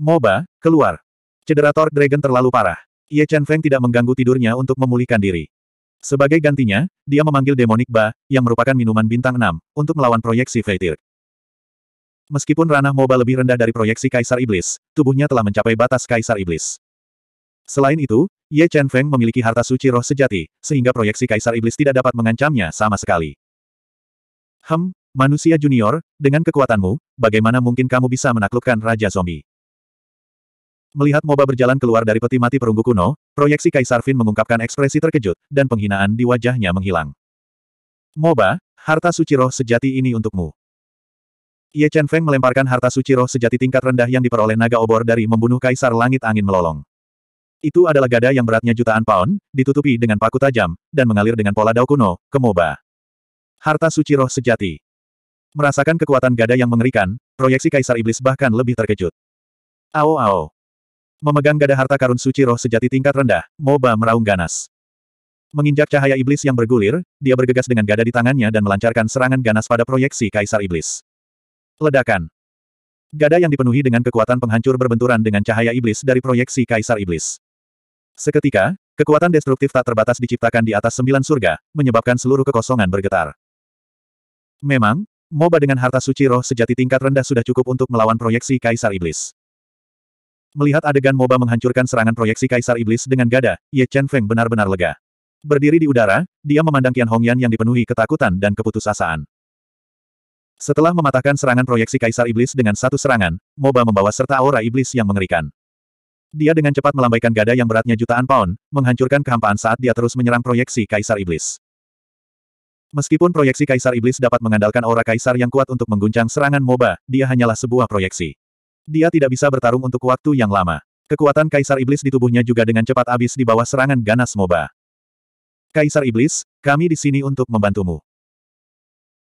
Moba, keluar. Cedera Torque Dragon terlalu parah. Ye Chen Feng tidak mengganggu tidurnya untuk memulihkan diri. Sebagai gantinya, dia memanggil Demonic Ba, yang merupakan minuman bintang 6, untuk melawan proyeksi Veitir. Meskipun ranah MOBA lebih rendah dari proyeksi Kaisar Iblis, tubuhnya telah mencapai batas Kaisar Iblis. Selain itu, Ye Chen Feng memiliki harta suci roh sejati, sehingga proyeksi Kaisar Iblis tidak dapat mengancamnya sama sekali. Hem, manusia junior, dengan kekuatanmu, bagaimana mungkin kamu bisa menaklukkan Raja Zombie? Melihat MOBA berjalan keluar dari peti mati perunggu kuno, proyeksi Kaisar Fin mengungkapkan ekspresi terkejut, dan penghinaan di wajahnya menghilang. MOBA, harta suci roh sejati ini untukmu. Ye Chen Feng melemparkan harta suci roh sejati tingkat rendah yang diperoleh naga obor dari membunuh Kaisar Langit Angin Melolong. Itu adalah gada yang beratnya jutaan pound, ditutupi dengan paku tajam, dan mengalir dengan pola dao kuno, ke MOBA. Harta suci roh sejati. Merasakan kekuatan gada yang mengerikan, proyeksi Kaisar Iblis bahkan lebih terkejut. Ao ao. Memegang gada harta karun suci roh sejati tingkat rendah, Moba meraung ganas. Menginjak cahaya iblis yang bergulir, dia bergegas dengan gada di tangannya dan melancarkan serangan ganas pada proyeksi Kaisar Iblis. Ledakan. Gada yang dipenuhi dengan kekuatan penghancur berbenturan dengan cahaya iblis dari proyeksi Kaisar Iblis. Seketika, kekuatan destruktif tak terbatas diciptakan di atas sembilan surga, menyebabkan seluruh kekosongan bergetar. Memang, Moba dengan harta suci roh sejati tingkat rendah sudah cukup untuk melawan proyeksi Kaisar Iblis. Melihat adegan MOBA menghancurkan serangan proyeksi Kaisar Iblis dengan gada, Ye Chen Feng benar-benar lega. Berdiri di udara, dia memandang Qian Hongyan yang dipenuhi ketakutan dan keputusasaan. Setelah mematahkan serangan proyeksi Kaisar Iblis dengan satu serangan, MOBA membawa serta aura iblis yang mengerikan. Dia dengan cepat melambaikan gada yang beratnya jutaan pound, menghancurkan kehampaan saat dia terus menyerang proyeksi Kaisar Iblis. Meskipun proyeksi Kaisar Iblis dapat mengandalkan aura Kaisar yang kuat untuk mengguncang serangan MOBA, dia hanyalah sebuah proyeksi. Dia tidak bisa bertarung untuk waktu yang lama. Kekuatan Kaisar Iblis di tubuhnya juga dengan cepat habis di bawah serangan ganas Moba. Kaisar Iblis, kami di sini untuk membantumu.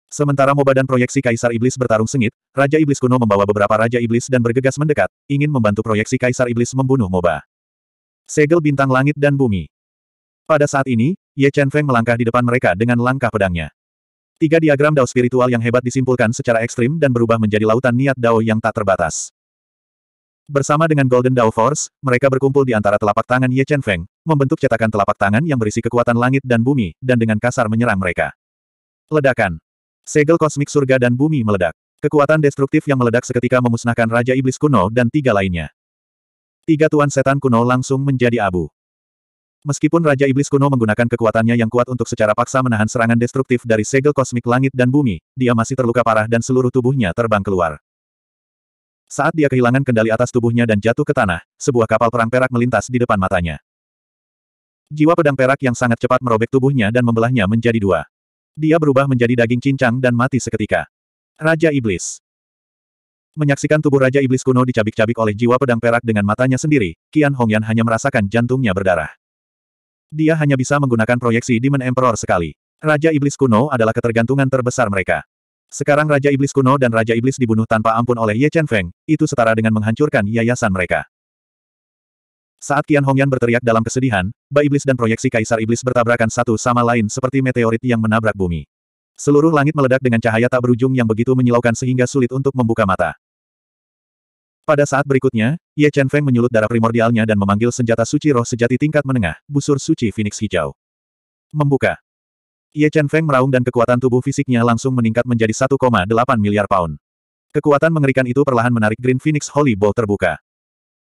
Sementara Moba dan proyeksi Kaisar Iblis bertarung sengit, Raja Iblis kuno membawa beberapa Raja Iblis dan bergegas mendekat, ingin membantu proyeksi Kaisar Iblis membunuh Moba. Segel bintang langit dan bumi. Pada saat ini, Ye Chen Feng melangkah di depan mereka dengan langkah pedangnya. Tiga diagram Dao spiritual yang hebat disimpulkan secara ekstrim dan berubah menjadi lautan niat Dao yang tak terbatas. Bersama dengan Golden Dao Force, mereka berkumpul di antara telapak tangan Ye Chen Feng, membentuk cetakan telapak tangan yang berisi kekuatan langit dan bumi, dan dengan kasar menyerang mereka. Ledakan. Segel kosmik surga dan bumi meledak. Kekuatan destruktif yang meledak seketika memusnahkan Raja Iblis kuno dan tiga lainnya. Tiga tuan setan kuno langsung menjadi abu. Meskipun Raja Iblis kuno menggunakan kekuatannya yang kuat untuk secara paksa menahan serangan destruktif dari segel kosmik langit dan bumi, dia masih terluka parah dan seluruh tubuhnya terbang keluar. Saat dia kehilangan kendali atas tubuhnya dan jatuh ke tanah, sebuah kapal perang perak melintas di depan matanya. Jiwa pedang perak yang sangat cepat merobek tubuhnya dan membelahnya menjadi dua. Dia berubah menjadi daging cincang dan mati seketika. Raja Iblis Menyaksikan tubuh Raja Iblis kuno dicabik-cabik oleh jiwa pedang perak dengan matanya sendiri, Qian Hongyan hanya merasakan jantungnya berdarah. Dia hanya bisa menggunakan proyeksi Demon Emperor sekali. Raja Iblis kuno adalah ketergantungan terbesar mereka. Sekarang Raja Iblis kuno dan Raja Iblis dibunuh tanpa ampun oleh Ye Chen Feng, itu setara dengan menghancurkan yayasan mereka. Saat Qian Hongyan berteriak dalam kesedihan, Ba Iblis dan proyeksi Kaisar Iblis bertabrakan satu sama lain seperti meteorit yang menabrak bumi. Seluruh langit meledak dengan cahaya tak berujung yang begitu menyilaukan sehingga sulit untuk membuka mata. Pada saat berikutnya, Ye Chen Feng menyulut darah primordialnya dan memanggil senjata suci roh sejati tingkat menengah, busur suci Phoenix Hijau. Membuka. Ye Chen Feng meraung dan kekuatan tubuh fisiknya langsung meningkat menjadi 1,8 miliar pound. Kekuatan mengerikan itu perlahan menarik Green Phoenix Holy Bow terbuka.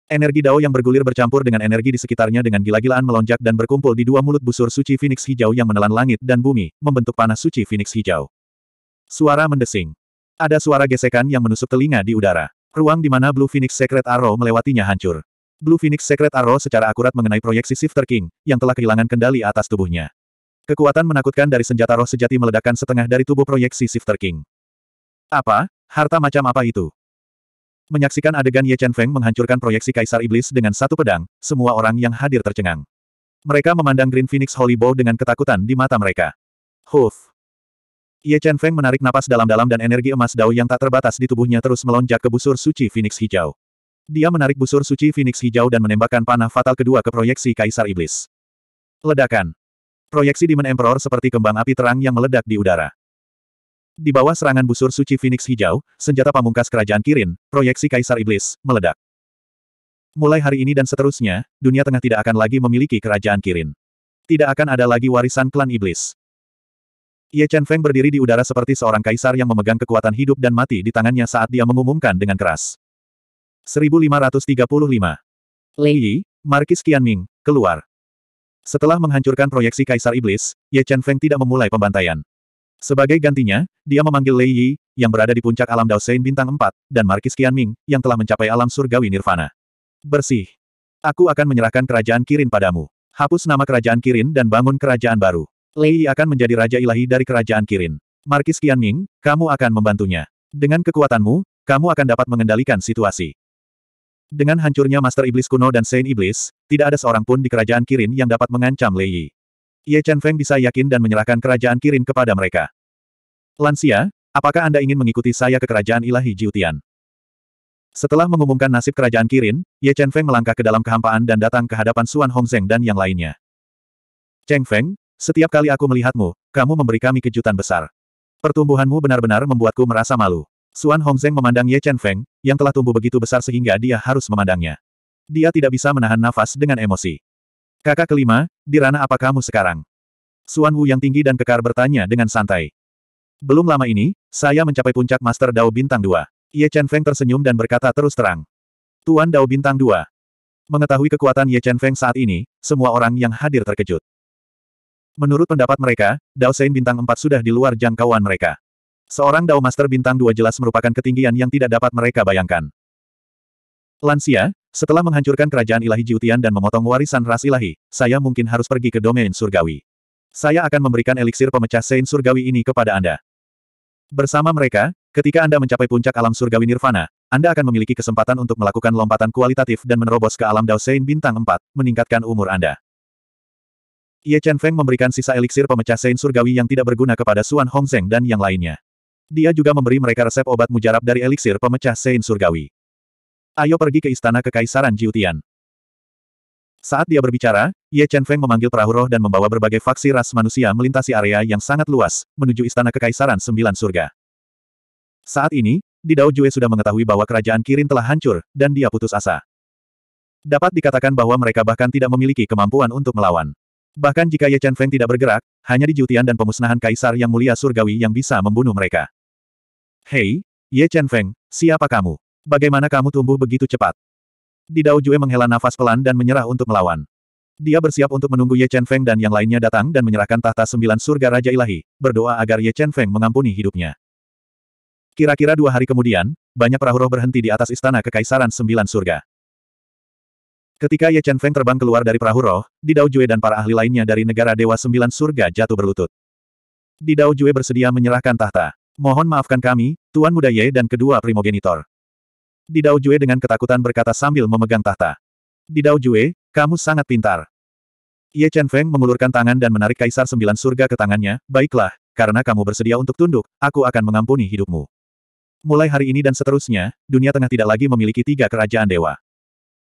Energi Dao yang bergulir bercampur dengan energi di sekitarnya dengan gila-gilaan melonjak dan berkumpul di dua mulut busur suci Phoenix hijau yang menelan langit dan bumi, membentuk panah suci Phoenix hijau. Suara mendesing. Ada suara gesekan yang menusuk telinga di udara. Ruang di mana Blue Phoenix Secret Arrow melewatinya hancur. Blue Phoenix Secret Arrow secara akurat mengenai proyeksi Shifter King, yang telah kehilangan kendali atas tubuhnya. Kekuatan menakutkan dari senjata roh sejati meledakkan setengah dari tubuh proyeksi Shifter King. Apa? Harta macam apa itu? Menyaksikan adegan Ye Chen Feng menghancurkan proyeksi Kaisar Iblis dengan satu pedang, semua orang yang hadir tercengang. Mereka memandang Green Phoenix Holy Bow dengan ketakutan di mata mereka. Huf! Ye Chen Feng menarik napas dalam-dalam dan energi emas dao yang tak terbatas di tubuhnya terus melonjak ke busur suci Phoenix Hijau. Dia menarik busur suci Phoenix Hijau dan menembakkan panah fatal kedua ke proyeksi Kaisar Iblis. Ledakan! Proyeksi Demon Emperor seperti kembang api terang yang meledak di udara. Di bawah serangan busur suci Phoenix Hijau, senjata pamungkas kerajaan Kirin, proyeksi Kaisar Iblis, meledak. Mulai hari ini dan seterusnya, dunia tengah tidak akan lagi memiliki kerajaan Kirin. Tidak akan ada lagi warisan klan Iblis. Ye Chen Feng berdiri di udara seperti seorang kaisar yang memegang kekuatan hidup dan mati di tangannya saat dia mengumumkan dengan keras. 1535 Li Yi, Markis Qianming, keluar. Setelah menghancurkan proyeksi Kaisar Iblis, Ye Chen Feng tidak memulai pembantaian. Sebagai gantinya, dia memanggil Lei Yi, yang berada di puncak alam Dao Sein Bintang 4, dan Markis Ming, yang telah mencapai alam surgawi Nirvana. Bersih. Aku akan menyerahkan kerajaan Kirin padamu. Hapus nama kerajaan Kirin dan bangun kerajaan baru. Lei Yi akan menjadi raja ilahi dari kerajaan Kirin. Markis Ming, kamu akan membantunya. Dengan kekuatanmu, kamu akan dapat mengendalikan situasi. Dengan hancurnya Master Iblis kuno dan Saint Iblis, tidak ada seorang pun di kerajaan Kirin yang dapat mengancam Lei Yi. Ye Chen Feng bisa yakin dan menyerahkan kerajaan Kirin kepada mereka. Lansia, apakah Anda ingin mengikuti saya ke kerajaan ilahi Jiutian? Setelah mengumumkan nasib kerajaan Kirin, Ye Chen Feng melangkah ke dalam kehampaan dan datang ke hadapan Suan Hongzeng dan yang lainnya. Cheng Feng, setiap kali aku melihatmu, kamu memberi kami kejutan besar. Pertumbuhanmu benar-benar membuatku merasa malu. Suan Hongzeng memandang Ye Chen Feng, yang telah tumbuh begitu besar sehingga dia harus memandangnya. Dia tidak bisa menahan nafas dengan emosi. Kakak kelima, di ranah apa kamu sekarang? Suan Wu yang tinggi dan kekar bertanya dengan santai. Belum lama ini, saya mencapai puncak Master Dao Bintang 2. Ye Chen Feng tersenyum dan berkata terus terang. Tuan Dao Bintang 2. Mengetahui kekuatan Ye Chen Feng saat ini, semua orang yang hadir terkejut. Menurut pendapat mereka, Dao Sein Bintang 4 sudah di luar jangkauan mereka. Seorang Dao Master bintang dua jelas merupakan ketinggian yang tidak dapat mereka bayangkan. Lansia, setelah menghancurkan kerajaan ilahi Jiutian dan memotong warisan ras ilahi, saya mungkin harus pergi ke domain surgawi. Saya akan memberikan eliksir pemecah sein surgawi ini kepada Anda. Bersama mereka, ketika Anda mencapai puncak alam surgawi nirvana, Anda akan memiliki kesempatan untuk melakukan lompatan kualitatif dan menerobos ke alam Dao Sein bintang 4, meningkatkan umur Anda. Ye Chen Feng memberikan sisa eliksir pemecah sein surgawi yang tidak berguna kepada Suan Hong Zeng dan yang lainnya. Dia juga memberi mereka resep obat mujarab dari eliksir pemecah sein surgawi. Ayo pergi ke istana kekaisaran Jiutian. Saat dia berbicara, Ye Chen Feng memanggil perahu roh dan membawa berbagai faksi ras manusia melintasi area yang sangat luas, menuju istana kekaisaran sembilan surga. Saat ini, di Dao Jue sudah mengetahui bahwa kerajaan Kirin telah hancur, dan dia putus asa. Dapat dikatakan bahwa mereka bahkan tidak memiliki kemampuan untuk melawan. Bahkan jika Ye Chen Feng tidak bergerak, hanya di Jutian dan pemusnahan kaisar yang mulia surgawi yang bisa membunuh mereka. Hei, Ye Chen Feng, siapa kamu? Bagaimana kamu tumbuh begitu cepat? Di Dao Jue menghela nafas pelan dan menyerah untuk melawan. Dia bersiap untuk menunggu Ye Chen Feng dan yang lainnya datang dan menyerahkan tahta sembilan surga Raja Ilahi, berdoa agar Ye Chen Feng mengampuni hidupnya. Kira-kira dua hari kemudian, banyak perahu roh berhenti di atas istana kekaisaran sembilan surga. Ketika Ye Chen Feng terbang keluar dari perahu roh, Di Dao Jue dan para ahli lainnya dari negara Dewa Sembilan Surga jatuh berlutut. Di Dao Jue bersedia menyerahkan tahta. Mohon maafkan kami, Tuan Muda Ye dan kedua primogenitor. Didao Jue dengan ketakutan berkata sambil memegang tahta. Didao Jue, kamu sangat pintar. Ye Chen Feng mengulurkan tangan dan menarik Kaisar Sembilan Surga ke tangannya, baiklah, karena kamu bersedia untuk tunduk, aku akan mengampuni hidupmu. Mulai hari ini dan seterusnya, dunia tengah tidak lagi memiliki tiga kerajaan dewa.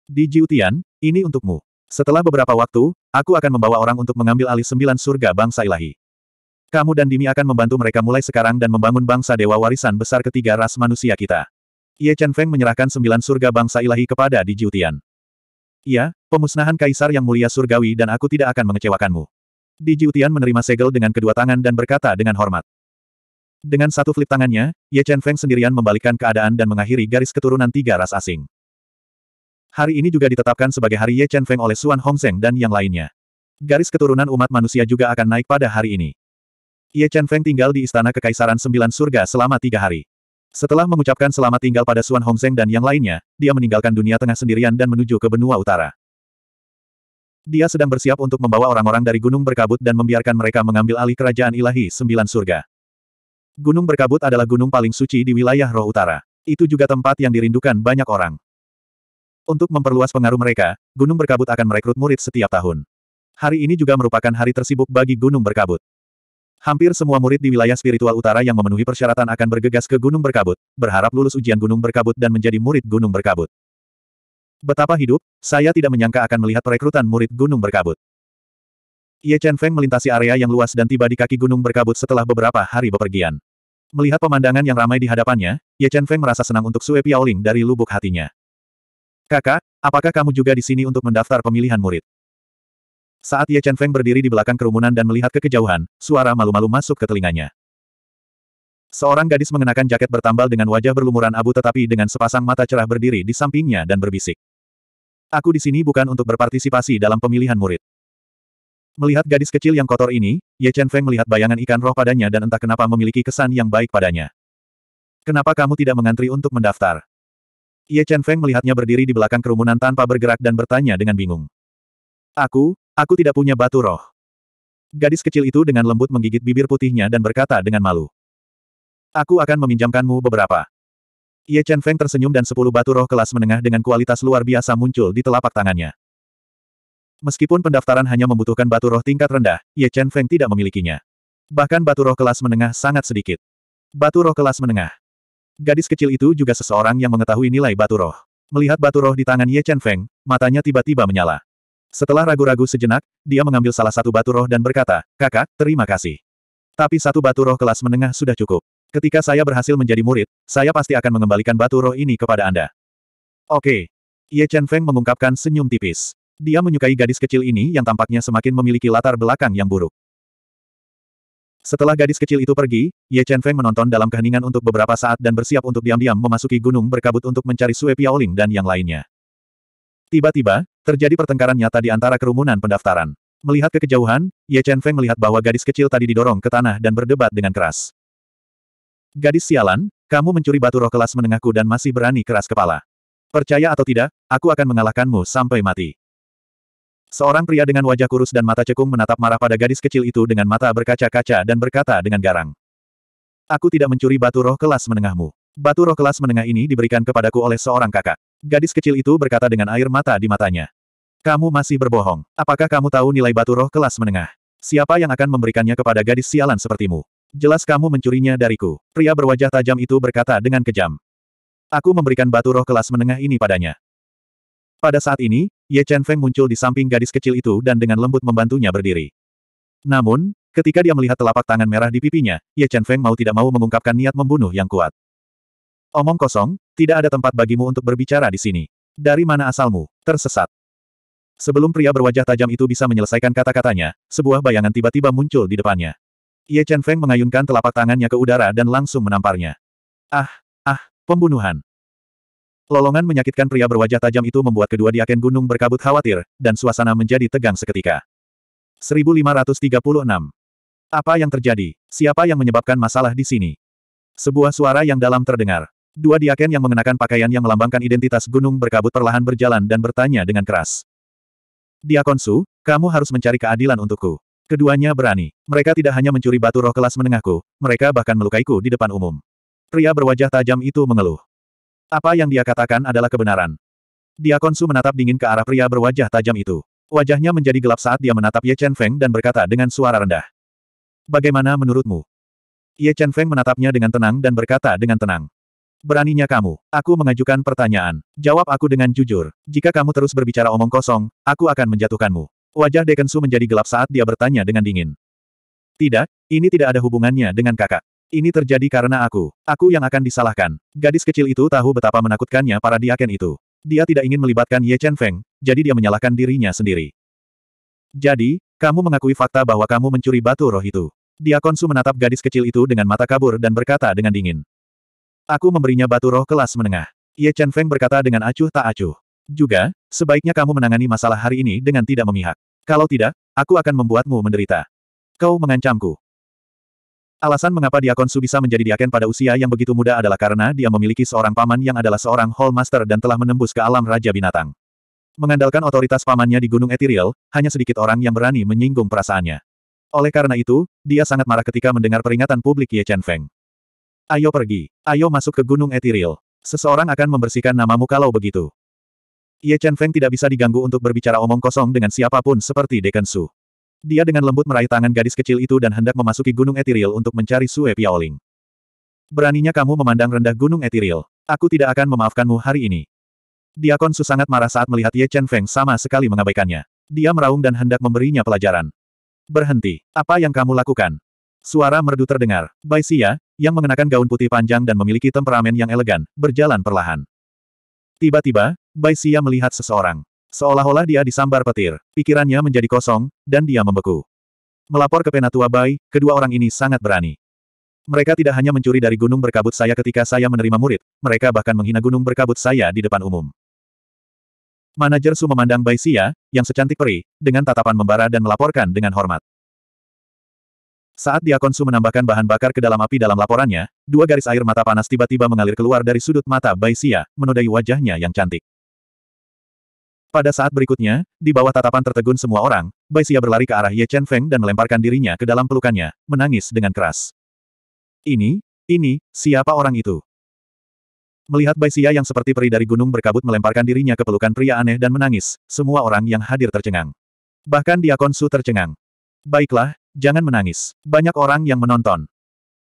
Di Jiutian, ini untukmu. Setelah beberapa waktu, aku akan membawa orang untuk mengambil alih sembilan surga bangsa ilahi. Kamu dan Dimi akan membantu mereka mulai sekarang dan membangun bangsa dewa warisan besar ketiga ras manusia kita. Ye Chen Feng menyerahkan sembilan surga bangsa ilahi kepada Di Jiutian. Ya, pemusnahan kaisar yang mulia surgawi dan aku tidak akan mengecewakanmu. Di Jiutian menerima segel dengan kedua tangan dan berkata dengan hormat. Dengan satu flip tangannya, Ye Chen Feng sendirian membalikkan keadaan dan mengakhiri garis keturunan tiga ras asing. Hari ini juga ditetapkan sebagai hari Ye Chen Feng oleh Suan Hongzheng dan yang lainnya. Garis keturunan umat manusia juga akan naik pada hari ini. Ye Chen Feng tinggal di Istana Kekaisaran Sembilan Surga selama tiga hari. Setelah mengucapkan selamat tinggal pada Suan Hongzeng dan yang lainnya, dia meninggalkan dunia tengah sendirian dan menuju ke benua utara. Dia sedang bersiap untuk membawa orang-orang dari Gunung Berkabut dan membiarkan mereka mengambil alih kerajaan ilahi Sembilan Surga. Gunung Berkabut adalah gunung paling suci di wilayah roh utara. Itu juga tempat yang dirindukan banyak orang. Untuk memperluas pengaruh mereka, Gunung Berkabut akan merekrut murid setiap tahun. Hari ini juga merupakan hari tersibuk bagi Gunung Berkabut. Hampir semua murid di wilayah spiritual utara yang memenuhi persyaratan akan bergegas ke Gunung Berkabut, berharap lulus ujian Gunung Berkabut dan menjadi murid Gunung Berkabut. Betapa hidup, saya tidak menyangka akan melihat perekrutan murid Gunung Berkabut. Ye Chen Feng melintasi area yang luas dan tiba di kaki Gunung Berkabut setelah beberapa hari bepergian. Melihat pemandangan yang ramai di hadapannya, Ye Chen Feng merasa senang untuk Sue Piaoling dari lubuk hatinya. Kakak, apakah kamu juga di sini untuk mendaftar pemilihan murid? Saat Ye Chen Feng berdiri di belakang kerumunan dan melihat ke kejauhan, suara malu-malu masuk ke telinganya. Seorang gadis mengenakan jaket bertambal dengan wajah berlumuran abu tetapi dengan sepasang mata cerah berdiri di sampingnya dan berbisik. Aku di sini bukan untuk berpartisipasi dalam pemilihan murid. Melihat gadis kecil yang kotor ini, Ye Chen Feng melihat bayangan ikan roh padanya dan entah kenapa memiliki kesan yang baik padanya. Kenapa kamu tidak mengantri untuk mendaftar? Ye Chen Feng melihatnya berdiri di belakang kerumunan tanpa bergerak dan bertanya dengan bingung. Aku, Aku tidak punya batu roh. Gadis kecil itu dengan lembut menggigit bibir putihnya dan berkata dengan malu. Aku akan meminjamkanmu beberapa. Ye Chen Feng tersenyum dan sepuluh batu roh kelas menengah dengan kualitas luar biasa muncul di telapak tangannya. Meskipun pendaftaran hanya membutuhkan batu roh tingkat rendah, Ye Chen Feng tidak memilikinya. Bahkan batu roh kelas menengah sangat sedikit. Batu roh kelas menengah. Gadis kecil itu juga seseorang yang mengetahui nilai batu roh. Melihat batu roh di tangan Ye Chen Feng, matanya tiba-tiba menyala. Setelah ragu-ragu sejenak, dia mengambil salah satu batu roh dan berkata, kakak, terima kasih. Tapi satu batu roh kelas menengah sudah cukup. Ketika saya berhasil menjadi murid, saya pasti akan mengembalikan batu roh ini kepada Anda. Oke. Ye Chen Feng mengungkapkan senyum tipis. Dia menyukai gadis kecil ini yang tampaknya semakin memiliki latar belakang yang buruk. Setelah gadis kecil itu pergi, Ye Chen Feng menonton dalam keheningan untuk beberapa saat dan bersiap untuk diam-diam memasuki gunung berkabut untuk mencari Sue Piaoling dan yang lainnya. Tiba-tiba, terjadi pertengkaran nyata di antara kerumunan pendaftaran. Melihat ke kejauhan, Ye Chen Feng melihat bahwa gadis kecil tadi didorong ke tanah dan berdebat dengan keras. Gadis sialan, kamu mencuri batu roh kelas menengahku dan masih berani keras kepala. Percaya atau tidak, aku akan mengalahkanmu sampai mati. Seorang pria dengan wajah kurus dan mata cekung menatap marah pada gadis kecil itu dengan mata berkaca-kaca dan berkata dengan garang. Aku tidak mencuri batu roh kelas menengahmu. Batu roh kelas menengah ini diberikan kepadaku oleh seorang kakak. Gadis kecil itu berkata dengan air mata di matanya. Kamu masih berbohong. Apakah kamu tahu nilai batu roh kelas menengah? Siapa yang akan memberikannya kepada gadis sialan sepertimu? Jelas kamu mencurinya dariku. Pria berwajah tajam itu berkata dengan kejam. Aku memberikan batu roh kelas menengah ini padanya. Pada saat ini, Ye Chen Feng muncul di samping gadis kecil itu dan dengan lembut membantunya berdiri. Namun, ketika dia melihat telapak tangan merah di pipinya, Ye Chen Feng mau tidak mau mengungkapkan niat membunuh yang kuat. Omong kosong, tidak ada tempat bagimu untuk berbicara di sini. Dari mana asalmu? Tersesat. Sebelum pria berwajah tajam itu bisa menyelesaikan kata-katanya, sebuah bayangan tiba-tiba muncul di depannya. Ye Chen Feng mengayunkan telapak tangannya ke udara dan langsung menamparnya. Ah, ah, pembunuhan. Lolongan menyakitkan pria berwajah tajam itu membuat kedua diaken gunung berkabut khawatir, dan suasana menjadi tegang seketika. 1536. Apa yang terjadi? Siapa yang menyebabkan masalah di sini? Sebuah suara yang dalam terdengar. Dua diaken yang mengenakan pakaian yang melambangkan identitas gunung berkabut perlahan berjalan dan bertanya dengan keras. Diakonsu, Su, kamu harus mencari keadilan untukku. Keduanya berani. Mereka tidak hanya mencuri batu roh kelas menengahku, mereka bahkan melukaiku di depan umum. Pria berwajah tajam itu mengeluh. Apa yang dia katakan adalah kebenaran. Diakonsu Su menatap dingin ke arah pria berwajah tajam itu. Wajahnya menjadi gelap saat dia menatap Ye Chen Feng dan berkata dengan suara rendah. Bagaimana menurutmu? Ye Chen Feng menatapnya dengan tenang dan berkata dengan tenang. Beraninya kamu. Aku mengajukan pertanyaan. Jawab aku dengan jujur. Jika kamu terus berbicara omong kosong, aku akan menjatuhkanmu. Wajah Dekensu menjadi gelap saat dia bertanya dengan dingin. Tidak, ini tidak ada hubungannya dengan kakak. Ini terjadi karena aku. Aku yang akan disalahkan. Gadis kecil itu tahu betapa menakutkannya para diaken itu. Dia tidak ingin melibatkan Ye Chen Feng, jadi dia menyalahkan dirinya sendiri. Jadi, kamu mengakui fakta bahwa kamu mencuri batu roh itu. Dia Diakonsu menatap gadis kecil itu dengan mata kabur dan berkata dengan dingin. Aku memberinya batu roh kelas menengah. Ye Chen Feng berkata dengan acuh tak acuh. Juga, sebaiknya kamu menangani masalah hari ini dengan tidak memihak. Kalau tidak, aku akan membuatmu menderita. Kau mengancamku. Alasan mengapa Diakon bisa menjadi diaken pada usia yang begitu muda adalah karena dia memiliki seorang paman yang adalah seorang Hall Master dan telah menembus ke alam Raja Binatang. Mengandalkan otoritas pamannya di Gunung ethereal, hanya sedikit orang yang berani menyinggung perasaannya. Oleh karena itu, dia sangat marah ketika mendengar peringatan publik Ye Chen Feng. Ayo pergi. Ayo masuk ke Gunung Etiril. Seseorang akan membersihkan namamu kalau begitu. Ye Chen Feng tidak bisa diganggu untuk berbicara omong kosong dengan siapapun seperti Dekan Su. Dia dengan lembut meraih tangan gadis kecil itu dan hendak memasuki Gunung Etiril untuk mencari Sue Piaoling. Beraninya kamu memandang rendah Gunung Etiril. Aku tidak akan memaafkanmu hari ini. Diakon Su sangat marah saat melihat Ye Chen Feng sama sekali mengabaikannya. Dia meraung dan hendak memberinya pelajaran. Berhenti. Apa yang kamu lakukan? Suara merdu terdengar. Bai Xia, yang mengenakan gaun putih panjang dan memiliki temperamen yang elegan, berjalan perlahan. Tiba-tiba, Bai Xia melihat seseorang. Seolah-olah dia disambar petir. Pikirannya menjadi kosong, dan dia membeku. Melapor ke Penatua Bai, kedua orang ini sangat berani. Mereka tidak hanya mencuri dari gunung berkabut saya ketika saya menerima murid, mereka bahkan menghina gunung berkabut saya di depan umum. Manajer Su memandang Bai Xia, yang secantik peri, dengan tatapan membara dan melaporkan dengan hormat. Saat dia Diakonsu menambahkan bahan bakar ke dalam api dalam laporannya, dua garis air mata panas tiba-tiba mengalir keluar dari sudut mata Bai Xia, menodai wajahnya yang cantik. Pada saat berikutnya, di bawah tatapan tertegun semua orang, Bai Xia berlari ke arah Ye Chen Feng dan melemparkan dirinya ke dalam pelukannya, menangis dengan keras. Ini, ini, siapa orang itu? Melihat Bai Xia yang seperti peri dari gunung berkabut melemparkan dirinya ke pelukan pria aneh dan menangis, semua orang yang hadir tercengang. Bahkan dia Diakonsu tercengang. Baiklah, Jangan menangis. Banyak orang yang menonton.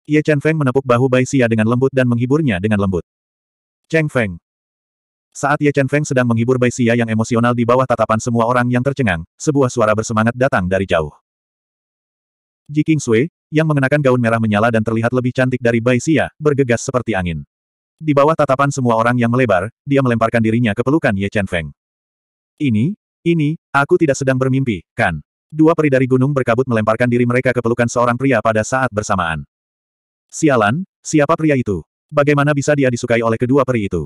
Ye Chen Feng menepuk bahu Bai Xia dengan lembut dan menghiburnya dengan lembut. Cheng Feng. Saat Ye Chen Feng sedang menghibur Bai Xia yang emosional di bawah tatapan semua orang yang tercengang, sebuah suara bersemangat datang dari jauh. Ji King Sui, yang mengenakan gaun merah menyala dan terlihat lebih cantik dari Bai Xia, bergegas seperti angin. Di bawah tatapan semua orang yang melebar, dia melemparkan dirinya ke pelukan Ye Chen Feng. Ini, ini, aku tidak sedang bermimpi, kan? Dua peri dari gunung berkabut melemparkan diri mereka ke pelukan seorang pria pada saat bersamaan. Sialan, siapa pria itu? Bagaimana bisa dia disukai oleh kedua peri itu?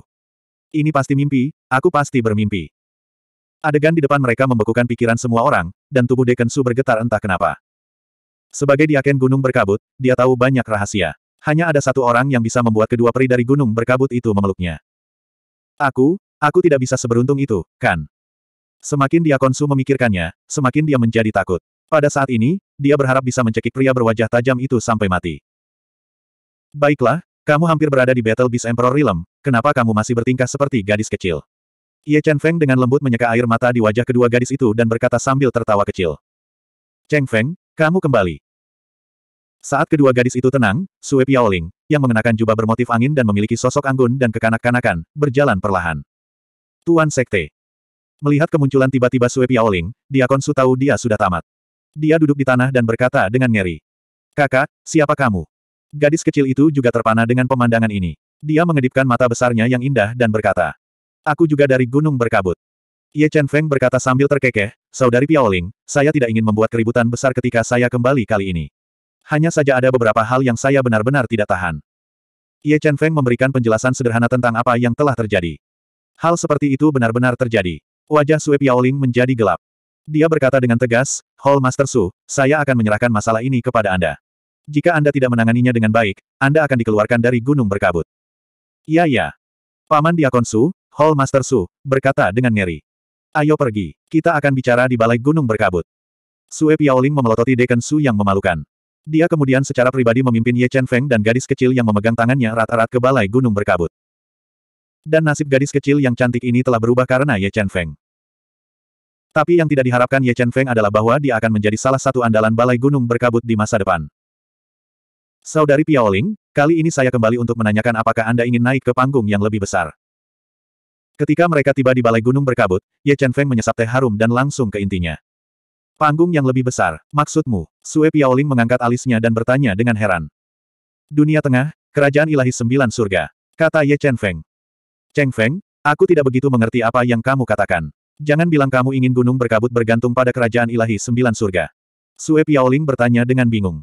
Ini pasti mimpi, aku pasti bermimpi. Adegan di depan mereka membekukan pikiran semua orang, dan tubuh Deken Su bergetar entah kenapa. Sebagai diaken gunung berkabut, dia tahu banyak rahasia. Hanya ada satu orang yang bisa membuat kedua peri dari gunung berkabut itu memeluknya. Aku, aku tidak bisa seberuntung itu, kan? Semakin dia konsum memikirkannya, semakin dia menjadi takut. Pada saat ini, dia berharap bisa mencekik pria berwajah tajam itu sampai mati. Baiklah, kamu hampir berada di Battle Beast Emperor Realm, kenapa kamu masih bertingkah seperti gadis kecil? Ye Chen Feng dengan lembut menyeka air mata di wajah kedua gadis itu dan berkata sambil tertawa kecil. Cheng Feng, kamu kembali. Saat kedua gadis itu tenang, Sue Piaoling, yang mengenakan jubah bermotif angin dan memiliki sosok anggun dan kekanak-kanakan, berjalan perlahan. Tuan Sekte. Melihat kemunculan tiba-tiba Sue Piaoling, dia Su tahu dia sudah tamat. Dia duduk di tanah dan berkata dengan ngeri. Kakak, siapa kamu? Gadis kecil itu juga terpana dengan pemandangan ini. Dia mengedipkan mata besarnya yang indah dan berkata. Aku juga dari gunung berkabut. Ye Chen Feng berkata sambil terkekeh, Saudari Piaoling, saya tidak ingin membuat keributan besar ketika saya kembali kali ini. Hanya saja ada beberapa hal yang saya benar-benar tidak tahan. Ye Chen Feng memberikan penjelasan sederhana tentang apa yang telah terjadi. Hal seperti itu benar-benar terjadi. Wajah Sue Piaoling menjadi gelap. Dia berkata dengan tegas, Hall Master Su, saya akan menyerahkan masalah ini kepada Anda. Jika Anda tidak menanganinya dengan baik, Anda akan dikeluarkan dari gunung berkabut. Iya ya. Paman Diakon Su, Hall Master Su, berkata dengan ngeri. Ayo pergi, kita akan bicara di balai gunung berkabut. Sue Piaoling memelototi Deken Su yang memalukan. Dia kemudian secara pribadi memimpin Ye Chen Feng dan gadis kecil yang memegang tangannya rata rat ke balai gunung berkabut dan nasib gadis kecil yang cantik ini telah berubah karena Ye Chen Feng. Tapi yang tidak diharapkan Ye Chen Feng adalah bahwa dia akan menjadi salah satu andalan balai gunung berkabut di masa depan. Saudari Piaoling, kali ini saya kembali untuk menanyakan apakah Anda ingin naik ke panggung yang lebih besar. Ketika mereka tiba di balai gunung berkabut, Ye Chen Feng menyesap teh harum dan langsung ke intinya. Panggung yang lebih besar, maksudmu? Sue Piaoling mengangkat alisnya dan bertanya dengan heran. Dunia Tengah, Kerajaan Ilahi Sembilan Surga. Kata Ye Chen Feng. Cheng Feng, aku tidak begitu mengerti apa yang kamu katakan. Jangan bilang kamu ingin gunung berkabut bergantung pada kerajaan ilahi sembilan surga. Sue Piaoling bertanya dengan bingung.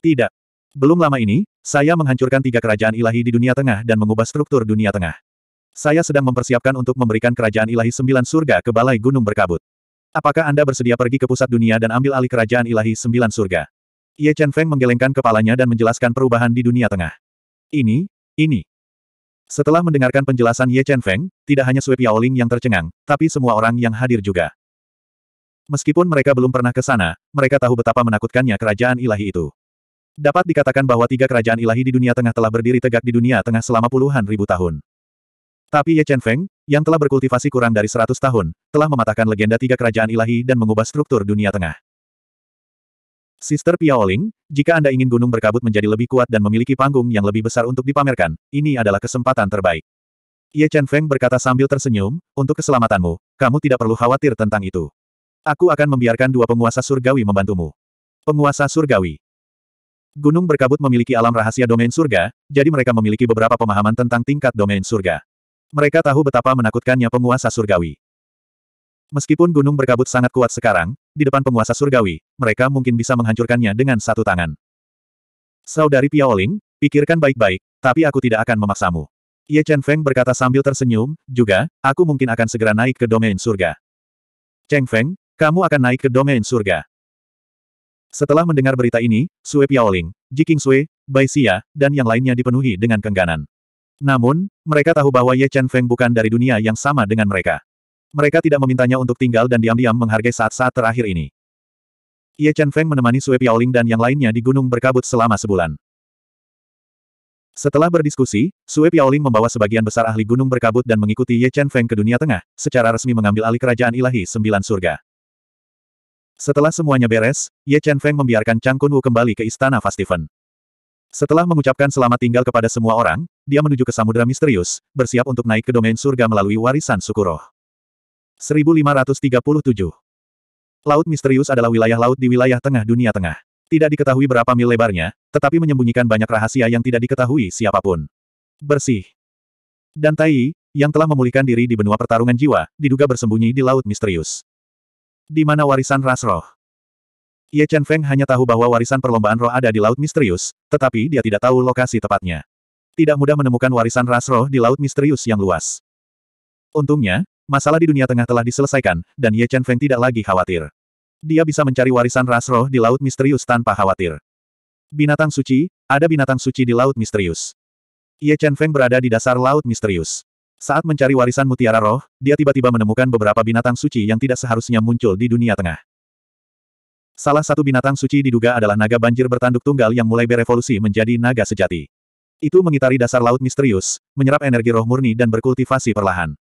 Tidak. Belum lama ini, saya menghancurkan tiga kerajaan ilahi di dunia tengah dan mengubah struktur dunia tengah. Saya sedang mempersiapkan untuk memberikan kerajaan ilahi sembilan surga ke balai gunung berkabut. Apakah Anda bersedia pergi ke pusat dunia dan ambil alih kerajaan ilahi sembilan surga? Ye Chen Feng menggelengkan kepalanya dan menjelaskan perubahan di dunia tengah. Ini, ini, setelah mendengarkan penjelasan Ye Chen Feng, tidak hanya Sui Piaoling yang tercengang, tapi semua orang yang hadir juga. Meskipun mereka belum pernah ke sana, mereka tahu betapa menakutkannya kerajaan ilahi itu. Dapat dikatakan bahwa tiga kerajaan ilahi di dunia tengah telah berdiri tegak di dunia tengah selama puluhan ribu tahun. Tapi Ye Chen Feng, yang telah berkultivasi kurang dari seratus tahun, telah mematahkan legenda tiga kerajaan ilahi dan mengubah struktur dunia tengah. Sister Piaoling, jika Anda ingin gunung berkabut menjadi lebih kuat dan memiliki panggung yang lebih besar untuk dipamerkan, ini adalah kesempatan terbaik. Ye Chen Feng berkata sambil tersenyum, untuk keselamatanmu, kamu tidak perlu khawatir tentang itu. Aku akan membiarkan dua penguasa surgawi membantumu. Penguasa surgawi. Gunung berkabut memiliki alam rahasia domain surga, jadi mereka memiliki beberapa pemahaman tentang tingkat domain surga. Mereka tahu betapa menakutkannya penguasa surgawi. Meskipun gunung berkabut sangat kuat sekarang, di depan penguasa surgawi, mereka mungkin bisa menghancurkannya dengan satu tangan. Saudari Piaoling, pikirkan baik-baik, tapi aku tidak akan memaksamu. Ye Chen Feng berkata sambil tersenyum, juga, aku mungkin akan segera naik ke domain surga. Cheng Feng, kamu akan naik ke domain surga. Setelah mendengar berita ini, Sue Piaoling, Ji King Sue, Bai Xia, dan yang lainnya dipenuhi dengan kengganan. Namun, mereka tahu bahwa Ye Chen Feng bukan dari dunia yang sama dengan mereka. Mereka tidak memintanya untuk tinggal dan diam-diam menghargai saat-saat terakhir ini. Ye Chen Feng menemani Sue Piaoling dan yang lainnya di gunung berkabut selama sebulan. Setelah berdiskusi, Sue Piaoling membawa sebagian besar ahli gunung berkabut dan mengikuti Ye Chen Feng ke dunia tengah, secara resmi mengambil alih kerajaan ilahi sembilan surga. Setelah semuanya beres, Ye Chen Feng membiarkan Chang Kun Wu kembali ke istana Fastiven. Setelah mengucapkan selamat tinggal kepada semua orang, dia menuju ke samudra misterius, bersiap untuk naik ke domain surga melalui warisan Sukuro. 1537. Laut misterius adalah wilayah laut di wilayah tengah dunia tengah. Tidak diketahui berapa mil lebarnya, tetapi menyembunyikan banyak rahasia yang tidak diketahui siapapun. Bersih. Dan Tai, yang telah memulihkan diri di benua pertarungan jiwa, diduga bersembunyi di laut misterius. Di mana warisan ras roh? Ye Chen Feng hanya tahu bahwa warisan perlombaan roh ada di laut misterius, tetapi dia tidak tahu lokasi tepatnya. Tidak mudah menemukan warisan ras roh di laut misterius yang luas. Untungnya, masalah di dunia tengah telah diselesaikan, dan Ye Chen Feng tidak lagi khawatir. Dia bisa mencari warisan ras roh di Laut Misterius tanpa khawatir. Binatang suci, ada binatang suci di Laut Misterius. Ye Chen Feng berada di dasar Laut Misterius. Saat mencari warisan mutiara roh, dia tiba-tiba menemukan beberapa binatang suci yang tidak seharusnya muncul di dunia tengah. Salah satu binatang suci diduga adalah naga banjir bertanduk tunggal yang mulai berevolusi menjadi naga sejati. Itu mengitari dasar laut misterius, menyerap energi roh murni dan berkultivasi perlahan.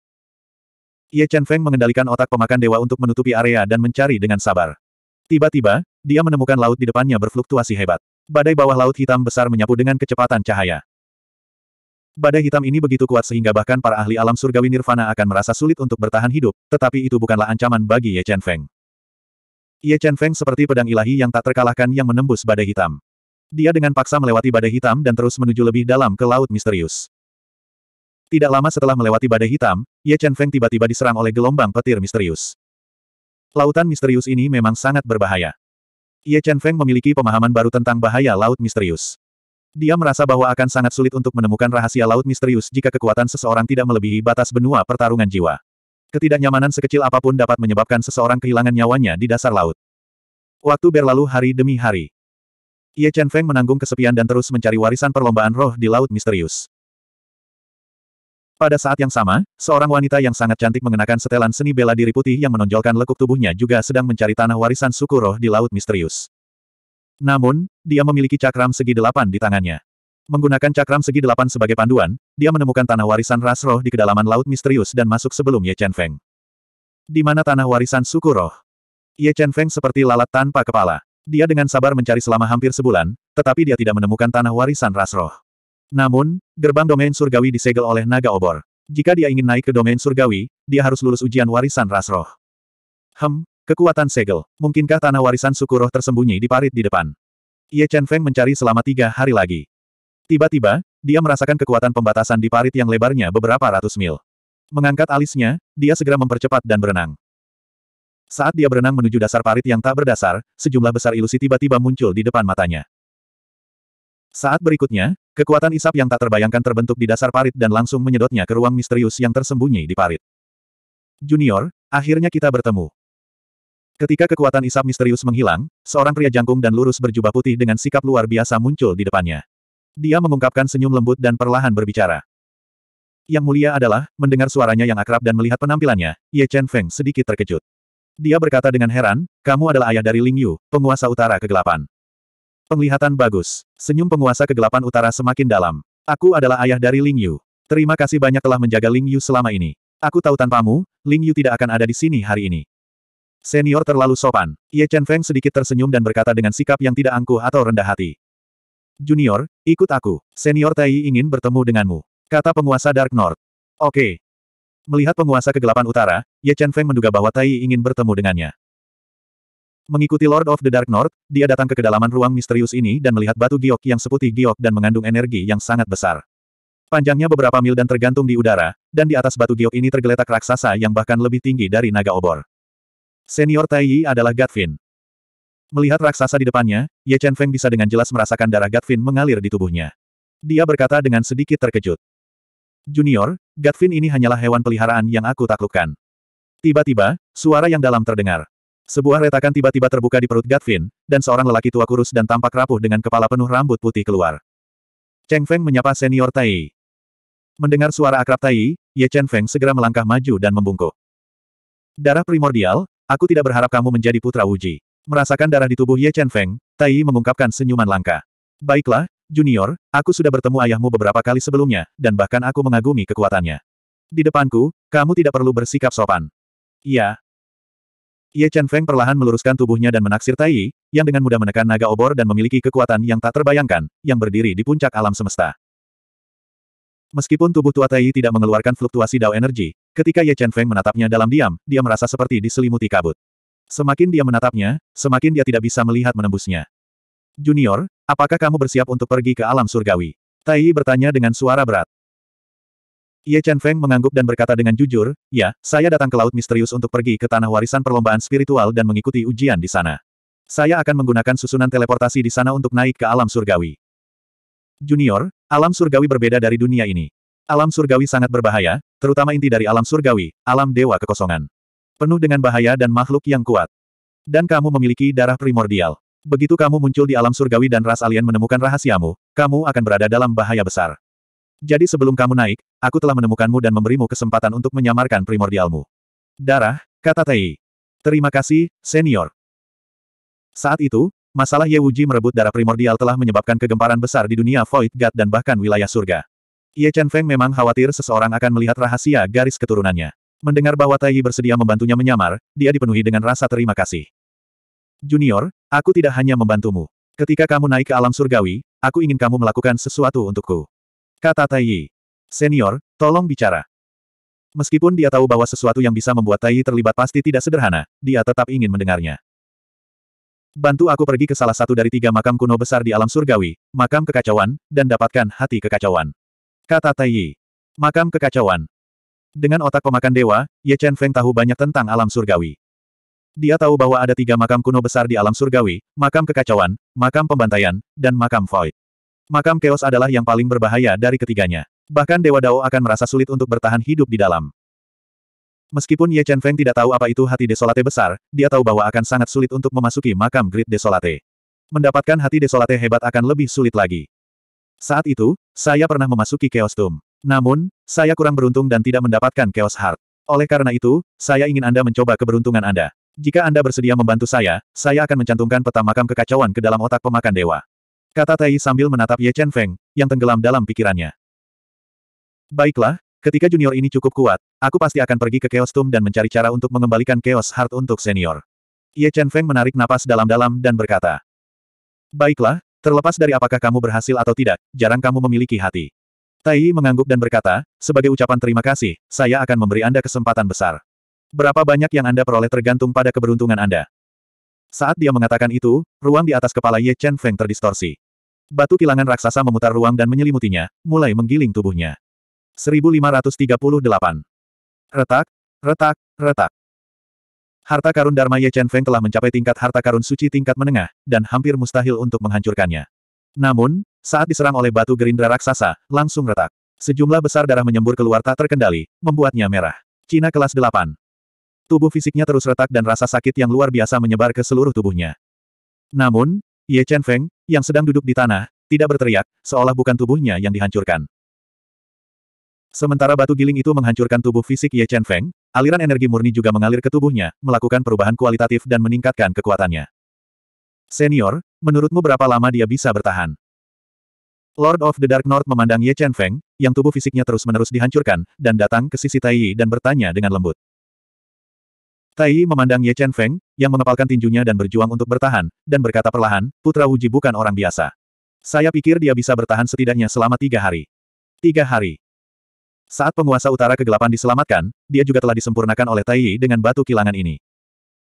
Ye Chen Feng mengendalikan otak pemakan dewa untuk menutupi area dan mencari dengan sabar. Tiba-tiba, dia menemukan laut di depannya berfluktuasi hebat. Badai bawah laut hitam besar menyapu dengan kecepatan cahaya. Badai hitam ini begitu kuat sehingga bahkan para ahli alam surgawi nirvana akan merasa sulit untuk bertahan hidup, tetapi itu bukanlah ancaman bagi Ye Chen Feng. Ye Chen Feng seperti pedang ilahi yang tak terkalahkan yang menembus badai hitam. Dia dengan paksa melewati badai hitam dan terus menuju lebih dalam ke laut misterius. Tidak lama setelah melewati badai hitam, Ye Chen Feng tiba-tiba diserang oleh gelombang petir misterius. Lautan misterius ini memang sangat berbahaya. Ye Chen Feng memiliki pemahaman baru tentang bahaya laut misterius. Dia merasa bahwa akan sangat sulit untuk menemukan rahasia laut misterius jika kekuatan seseorang tidak melebihi batas benua pertarungan jiwa. Ketidaknyamanan sekecil apapun dapat menyebabkan seseorang kehilangan nyawanya di dasar laut. Waktu berlalu hari demi hari. Ye Chen Feng menanggung kesepian dan terus mencari warisan perlombaan roh di Laut Misterius. Pada saat yang sama, seorang wanita yang sangat cantik mengenakan setelan seni bela diri putih yang menonjolkan lekuk tubuhnya juga sedang mencari tanah warisan suku roh di Laut Misterius. Namun, dia memiliki cakram segi delapan di tangannya. Menggunakan cakram segi delapan sebagai panduan, dia menemukan tanah warisan ras roh di kedalaman Laut Misterius dan masuk sebelum Ye Chen Feng. Di mana tanah warisan suku roh? Ye Chen Feng seperti lalat tanpa kepala. Dia dengan sabar mencari selama hampir sebulan, tetapi dia tidak menemukan tanah warisan ras roh. Namun, gerbang domain surgawi disegel oleh naga obor. Jika dia ingin naik ke domain surgawi, dia harus lulus ujian warisan rasroh. Hem, kekuatan segel. Mungkinkah tanah warisan suku roh tersembunyi di parit di depan? Ye Chen Feng mencari selama tiga hari lagi. Tiba-tiba, dia merasakan kekuatan pembatasan di parit yang lebarnya beberapa ratus mil. Mengangkat alisnya, dia segera mempercepat dan berenang. Saat dia berenang menuju dasar parit yang tak berdasar, sejumlah besar ilusi tiba-tiba muncul di depan matanya. Saat berikutnya, kekuatan isap yang tak terbayangkan terbentuk di dasar parit dan langsung menyedotnya ke ruang misterius yang tersembunyi di parit. Junior, akhirnya kita bertemu. Ketika kekuatan isap misterius menghilang, seorang pria jangkung dan lurus berjubah putih dengan sikap luar biasa muncul di depannya. Dia mengungkapkan senyum lembut dan perlahan berbicara. Yang mulia adalah, mendengar suaranya yang akrab dan melihat penampilannya, Ye Chen Feng sedikit terkejut. Dia berkata dengan heran, kamu adalah ayah dari Ling Yu, penguasa utara kegelapan. Penglihatan bagus. Senyum penguasa kegelapan utara semakin dalam. Aku adalah ayah dari Ling Yu. Terima kasih banyak telah menjaga Ling Yu selama ini. Aku tahu tanpamu, Ling Yu tidak akan ada di sini hari ini. Senior terlalu sopan. Ye Chen Feng sedikit tersenyum dan berkata dengan sikap yang tidak angkuh atau rendah hati. Junior, ikut aku. Senior Tai ingin bertemu denganmu. Kata penguasa Dark North. Oke. Melihat penguasa kegelapan utara, Ye Chen Feng menduga bahwa Tai ingin bertemu dengannya. Mengikuti Lord of the Dark North, dia datang ke kedalaman ruang misterius ini dan melihat batu giok yang seputih giok dan mengandung energi yang sangat besar. Panjangnya beberapa mil dan tergantung di udara, dan di atas batu giok ini tergeletak raksasa yang bahkan lebih tinggi dari naga obor. Senior Tai Yi adalah Gatvin. Melihat raksasa di depannya, Ye Chen Feng bisa dengan jelas merasakan darah Gatvin mengalir di tubuhnya. Dia berkata dengan sedikit terkejut. Junior, Gatvin ini hanyalah hewan peliharaan yang aku taklukkan. Tiba-tiba, suara yang dalam terdengar. Sebuah retakan tiba-tiba terbuka di perut Gatvin, dan seorang lelaki tua kurus dan tampak rapuh dengan kepala penuh rambut putih keluar. Cheng Feng menyapa senior Tai. Mendengar suara akrab Tai, Ye Chen Feng segera melangkah maju dan membungkuk. Darah primordial, aku tidak berharap kamu menjadi putra Wuji. Merasakan darah di tubuh Ye Chen Feng, Tai mengungkapkan senyuman langka. Baiklah, Junior, aku sudah bertemu ayahmu beberapa kali sebelumnya, dan bahkan aku mengagumi kekuatannya. Di depanku, kamu tidak perlu bersikap sopan. Iya, Ye Chen Feng perlahan meluruskan tubuhnya dan menaksir Tai Yi, yang dengan mudah menekan naga obor dan memiliki kekuatan yang tak terbayangkan, yang berdiri di puncak alam semesta. Meskipun tubuh tua Tai Yi tidak mengeluarkan fluktuasi dao energi, ketika Ye Chen Feng menatapnya dalam diam, dia merasa seperti diselimuti kabut. Semakin dia menatapnya, semakin dia tidak bisa melihat menembusnya. Junior, apakah kamu bersiap untuk pergi ke alam surgawi? Tai Yi bertanya dengan suara berat. Ye Chen Feng mengangguk dan berkata dengan jujur, ya, saya datang ke Laut Misterius untuk pergi ke Tanah Warisan Perlombaan Spiritual dan mengikuti ujian di sana. Saya akan menggunakan susunan teleportasi di sana untuk naik ke alam surgawi. Junior, alam surgawi berbeda dari dunia ini. Alam surgawi sangat berbahaya, terutama inti dari alam surgawi, alam dewa kekosongan. Penuh dengan bahaya dan makhluk yang kuat. Dan kamu memiliki darah primordial. Begitu kamu muncul di alam surgawi dan ras alien menemukan rahasiamu, kamu akan berada dalam bahaya besar. Jadi sebelum kamu naik, aku telah menemukanmu dan memberimu kesempatan untuk menyamarkan primordialmu. Darah, kata Tai. Terima kasih, senior. Saat itu, masalah Ye Wuji merebut darah primordial telah menyebabkan kegemparan besar di dunia Void God dan bahkan wilayah surga. Ye Chen Feng memang khawatir seseorang akan melihat rahasia garis keturunannya. Mendengar bahwa Tai bersedia membantunya menyamar, dia dipenuhi dengan rasa terima kasih. Junior, aku tidak hanya membantumu. Ketika kamu naik ke alam surgawi, aku ingin kamu melakukan sesuatu untukku. Kata Tai Yi. Senior, tolong bicara. Meskipun dia tahu bahwa sesuatu yang bisa membuat Tai Yi terlibat pasti tidak sederhana, dia tetap ingin mendengarnya. Bantu aku pergi ke salah satu dari tiga makam kuno besar di alam surgawi, makam kekacauan, dan dapatkan hati kekacauan. Kata Tai Yi. Makam kekacauan. Dengan otak pemakan dewa, Ye Chen Feng tahu banyak tentang alam surgawi. Dia tahu bahwa ada tiga makam kuno besar di alam surgawi, makam kekacauan, makam pembantaian, dan makam void. Makam Keos adalah yang paling berbahaya dari ketiganya. Bahkan Dewa Dao akan merasa sulit untuk bertahan hidup di dalam. Meskipun Ye Chen Feng tidak tahu apa itu hati desolate besar, dia tahu bahwa akan sangat sulit untuk memasuki makam grid desolate. Mendapatkan hati desolate hebat akan lebih sulit lagi. Saat itu, saya pernah memasuki Chaos Tomb. Namun, saya kurang beruntung dan tidak mendapatkan Chaos Heart. Oleh karena itu, saya ingin Anda mencoba keberuntungan Anda. Jika Anda bersedia membantu saya, saya akan mencantumkan peta makam kekacauan ke dalam otak pemakan dewa. Kata Tai sambil menatap Ye Chen Feng, yang tenggelam dalam pikirannya. Baiklah, ketika junior ini cukup kuat, aku pasti akan pergi ke Chaos Tomb dan mencari cara untuk mengembalikan Chaos Heart untuk senior. Ye Chen Feng menarik napas dalam-dalam dan berkata. Baiklah, terlepas dari apakah kamu berhasil atau tidak, jarang kamu memiliki hati. Tai mengangguk dan berkata, sebagai ucapan terima kasih, saya akan memberi Anda kesempatan besar. Berapa banyak yang Anda peroleh tergantung pada keberuntungan Anda. Saat dia mengatakan itu, ruang di atas kepala Ye Chen Feng terdistorsi. Batu kilangan raksasa memutar ruang dan menyelimutinya, mulai menggiling tubuhnya. 1538. Retak, retak, retak. Harta karun Dharma Ye Chen Feng telah mencapai tingkat harta karun suci tingkat menengah, dan hampir mustahil untuk menghancurkannya. Namun, saat diserang oleh batu gerindra raksasa, langsung retak. Sejumlah besar darah menyembur keluar tak terkendali, membuatnya merah. Cina kelas 8. Tubuh fisiknya terus retak dan rasa sakit yang luar biasa menyebar ke seluruh tubuhnya. Namun, Ye Chen Feng, yang sedang duduk di tanah, tidak berteriak, seolah bukan tubuhnya yang dihancurkan. Sementara batu giling itu menghancurkan tubuh fisik Ye Chen Feng, aliran energi murni juga mengalir ke tubuhnya, melakukan perubahan kualitatif dan meningkatkan kekuatannya. Senior, menurutmu berapa lama dia bisa bertahan? Lord of the Dark North memandang Ye Chen Feng, yang tubuh fisiknya terus-menerus dihancurkan, dan datang ke sisi Tai Yi dan bertanya dengan lembut. Tai memandang Ye Chen Feng, yang mengepalkan tinjunya dan berjuang untuk bertahan, dan berkata perlahan, Putra Wuji bukan orang biasa. Saya pikir dia bisa bertahan setidaknya selama tiga hari. Tiga hari. Saat penguasa utara kegelapan diselamatkan, dia juga telah disempurnakan oleh Tai dengan batu kilangan ini.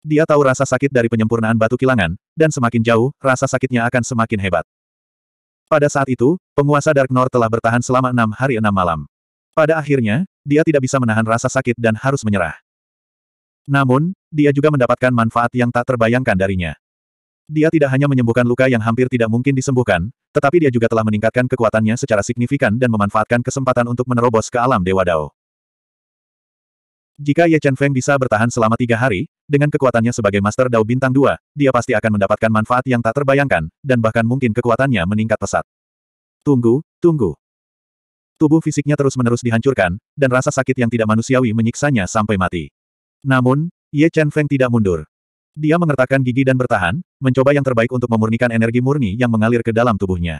Dia tahu rasa sakit dari penyempurnaan batu kilangan, dan semakin jauh, rasa sakitnya akan semakin hebat. Pada saat itu, penguasa Dark North telah bertahan selama enam hari enam malam. Pada akhirnya, dia tidak bisa menahan rasa sakit dan harus menyerah. Namun, dia juga mendapatkan manfaat yang tak terbayangkan darinya. Dia tidak hanya menyembuhkan luka yang hampir tidak mungkin disembuhkan, tetapi dia juga telah meningkatkan kekuatannya secara signifikan dan memanfaatkan kesempatan untuk menerobos ke alam Dewa Dao. Jika Ye Chen Feng bisa bertahan selama tiga hari, dengan kekuatannya sebagai Master Dao Bintang 2, dia pasti akan mendapatkan manfaat yang tak terbayangkan, dan bahkan mungkin kekuatannya meningkat pesat. Tunggu, tunggu. Tubuh fisiknya terus-menerus dihancurkan, dan rasa sakit yang tidak manusiawi menyiksanya sampai mati. Namun, Ye Chen Feng tidak mundur. Dia mengertakkan gigi dan bertahan, mencoba yang terbaik untuk memurnikan energi murni yang mengalir ke dalam tubuhnya.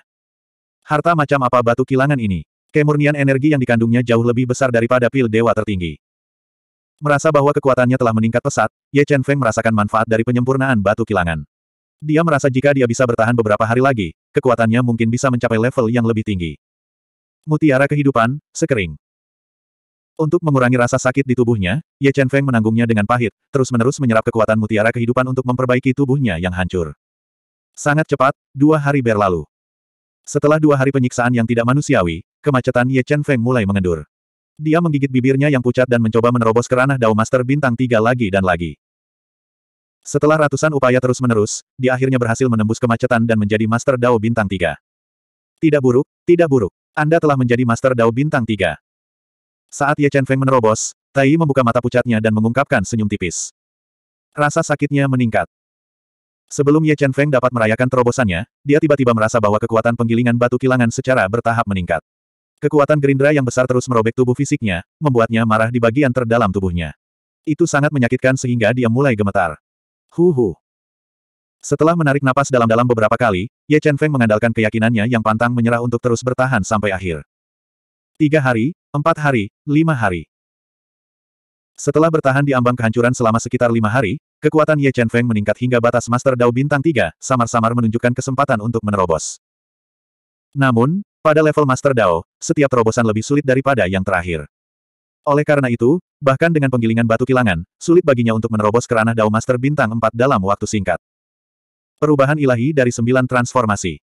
Harta macam apa batu kilangan ini? Kemurnian energi yang dikandungnya jauh lebih besar daripada pil dewa tertinggi. Merasa bahwa kekuatannya telah meningkat pesat, Ye Chen Feng merasakan manfaat dari penyempurnaan batu kilangan. Dia merasa jika dia bisa bertahan beberapa hari lagi, kekuatannya mungkin bisa mencapai level yang lebih tinggi. Mutiara kehidupan, sekering. Untuk mengurangi rasa sakit di tubuhnya, Ye Chen Feng menanggungnya dengan pahit, terus-menerus menyerap kekuatan mutiara kehidupan untuk memperbaiki tubuhnya yang hancur. Sangat cepat, dua hari berlalu. Setelah dua hari penyiksaan yang tidak manusiawi, kemacetan Ye Chen Feng mulai mengendur. Dia menggigit bibirnya yang pucat dan mencoba menerobos ke Dao Master bintang tiga lagi dan lagi. Setelah ratusan upaya terus-menerus, dia akhirnya berhasil menembus kemacetan dan menjadi Master Dao bintang tiga. Tidak buruk, tidak buruk. Anda telah menjadi Master Dao bintang tiga. Saat Ye Chen Feng menerobos, Tai membuka mata pucatnya dan mengungkapkan senyum tipis. Rasa sakitnya meningkat. Sebelum Ye Chen Feng dapat merayakan terobosannya, dia tiba-tiba merasa bahwa kekuatan penggilingan batu kilangan secara bertahap meningkat. Kekuatan gerindra yang besar terus merobek tubuh fisiknya, membuatnya marah di bagian terdalam tubuhnya. Itu sangat menyakitkan sehingga dia mulai gemetar. Huhu. Setelah menarik napas dalam-dalam beberapa kali, Ye Chen Feng mengandalkan keyakinannya yang pantang menyerah untuk terus bertahan sampai akhir. Tiga hari, Empat hari, lima hari. Setelah bertahan di ambang kehancuran selama sekitar lima hari, kekuatan Ye Chen Feng meningkat hingga batas Master Dao Bintang 3, samar-samar menunjukkan kesempatan untuk menerobos. Namun, pada level Master Dao, setiap terobosan lebih sulit daripada yang terakhir. Oleh karena itu, bahkan dengan penggilingan batu kilangan, sulit baginya untuk menerobos kerana Dao Master Bintang 4 dalam waktu singkat. Perubahan ilahi dari sembilan transformasi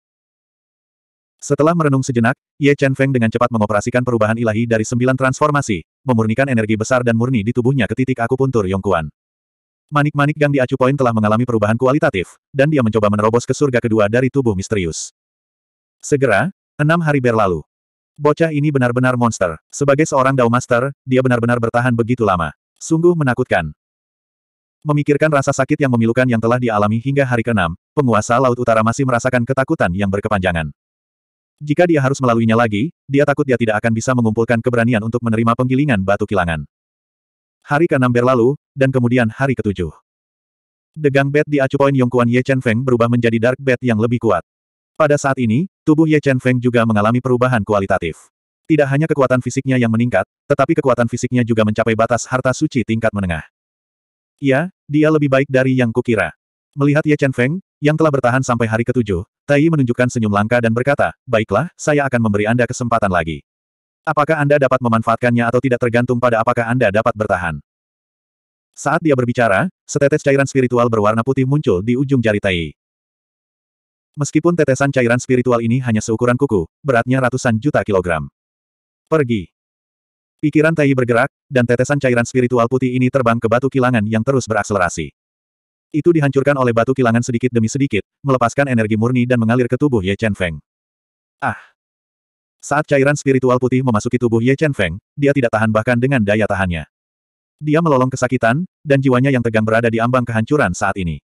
setelah merenung sejenak, Ye Chen Feng dengan cepat mengoperasikan perubahan ilahi dari sembilan transformasi, memurnikan energi besar dan murni di tubuhnya ke titik akupuntur Yongkuan. Manik-manik Gang di Acu Point telah mengalami perubahan kualitatif, dan dia mencoba menerobos ke surga kedua dari tubuh misterius. Segera, enam hari berlalu. Bocah ini benar-benar monster. Sebagai seorang Dao Master, dia benar-benar bertahan begitu lama. Sungguh menakutkan. Memikirkan rasa sakit yang memilukan yang telah dialami hingga hari ke-6, penguasa Laut Utara masih merasakan ketakutan yang berkepanjangan. Jika dia harus melaluinya lagi, dia takut dia tidak akan bisa mengumpulkan keberanian untuk menerima penggilingan batu kilangan. Hari ke-6 berlalu, dan kemudian hari ke-7. Degang bed di acu poin Yongkuan Ye Chen Feng berubah menjadi dark bed yang lebih kuat. Pada saat ini, tubuh Ye Chen Feng juga mengalami perubahan kualitatif. Tidak hanya kekuatan fisiknya yang meningkat, tetapi kekuatan fisiknya juga mencapai batas harta suci tingkat menengah. Ya, dia lebih baik dari yang kukira. Melihat Ye Chen Feng, yang telah bertahan sampai hari ketujuh, Tai menunjukkan senyum langka dan berkata, baiklah, saya akan memberi Anda kesempatan lagi. Apakah Anda dapat memanfaatkannya atau tidak tergantung pada apakah Anda dapat bertahan. Saat dia berbicara, setetes cairan spiritual berwarna putih muncul di ujung jari Tai. Meskipun tetesan cairan spiritual ini hanya seukuran kuku, beratnya ratusan juta kilogram. Pergi. Pikiran Tai bergerak, dan tetesan cairan spiritual putih ini terbang ke batu kilangan yang terus berakselerasi. Itu dihancurkan oleh batu kilangan sedikit demi sedikit, melepaskan energi murni dan mengalir ke tubuh Ye Chen Feng. Ah! Saat cairan spiritual putih memasuki tubuh Ye Chen Feng, dia tidak tahan bahkan dengan daya tahannya. Dia melolong kesakitan, dan jiwanya yang tegang berada di ambang kehancuran saat ini.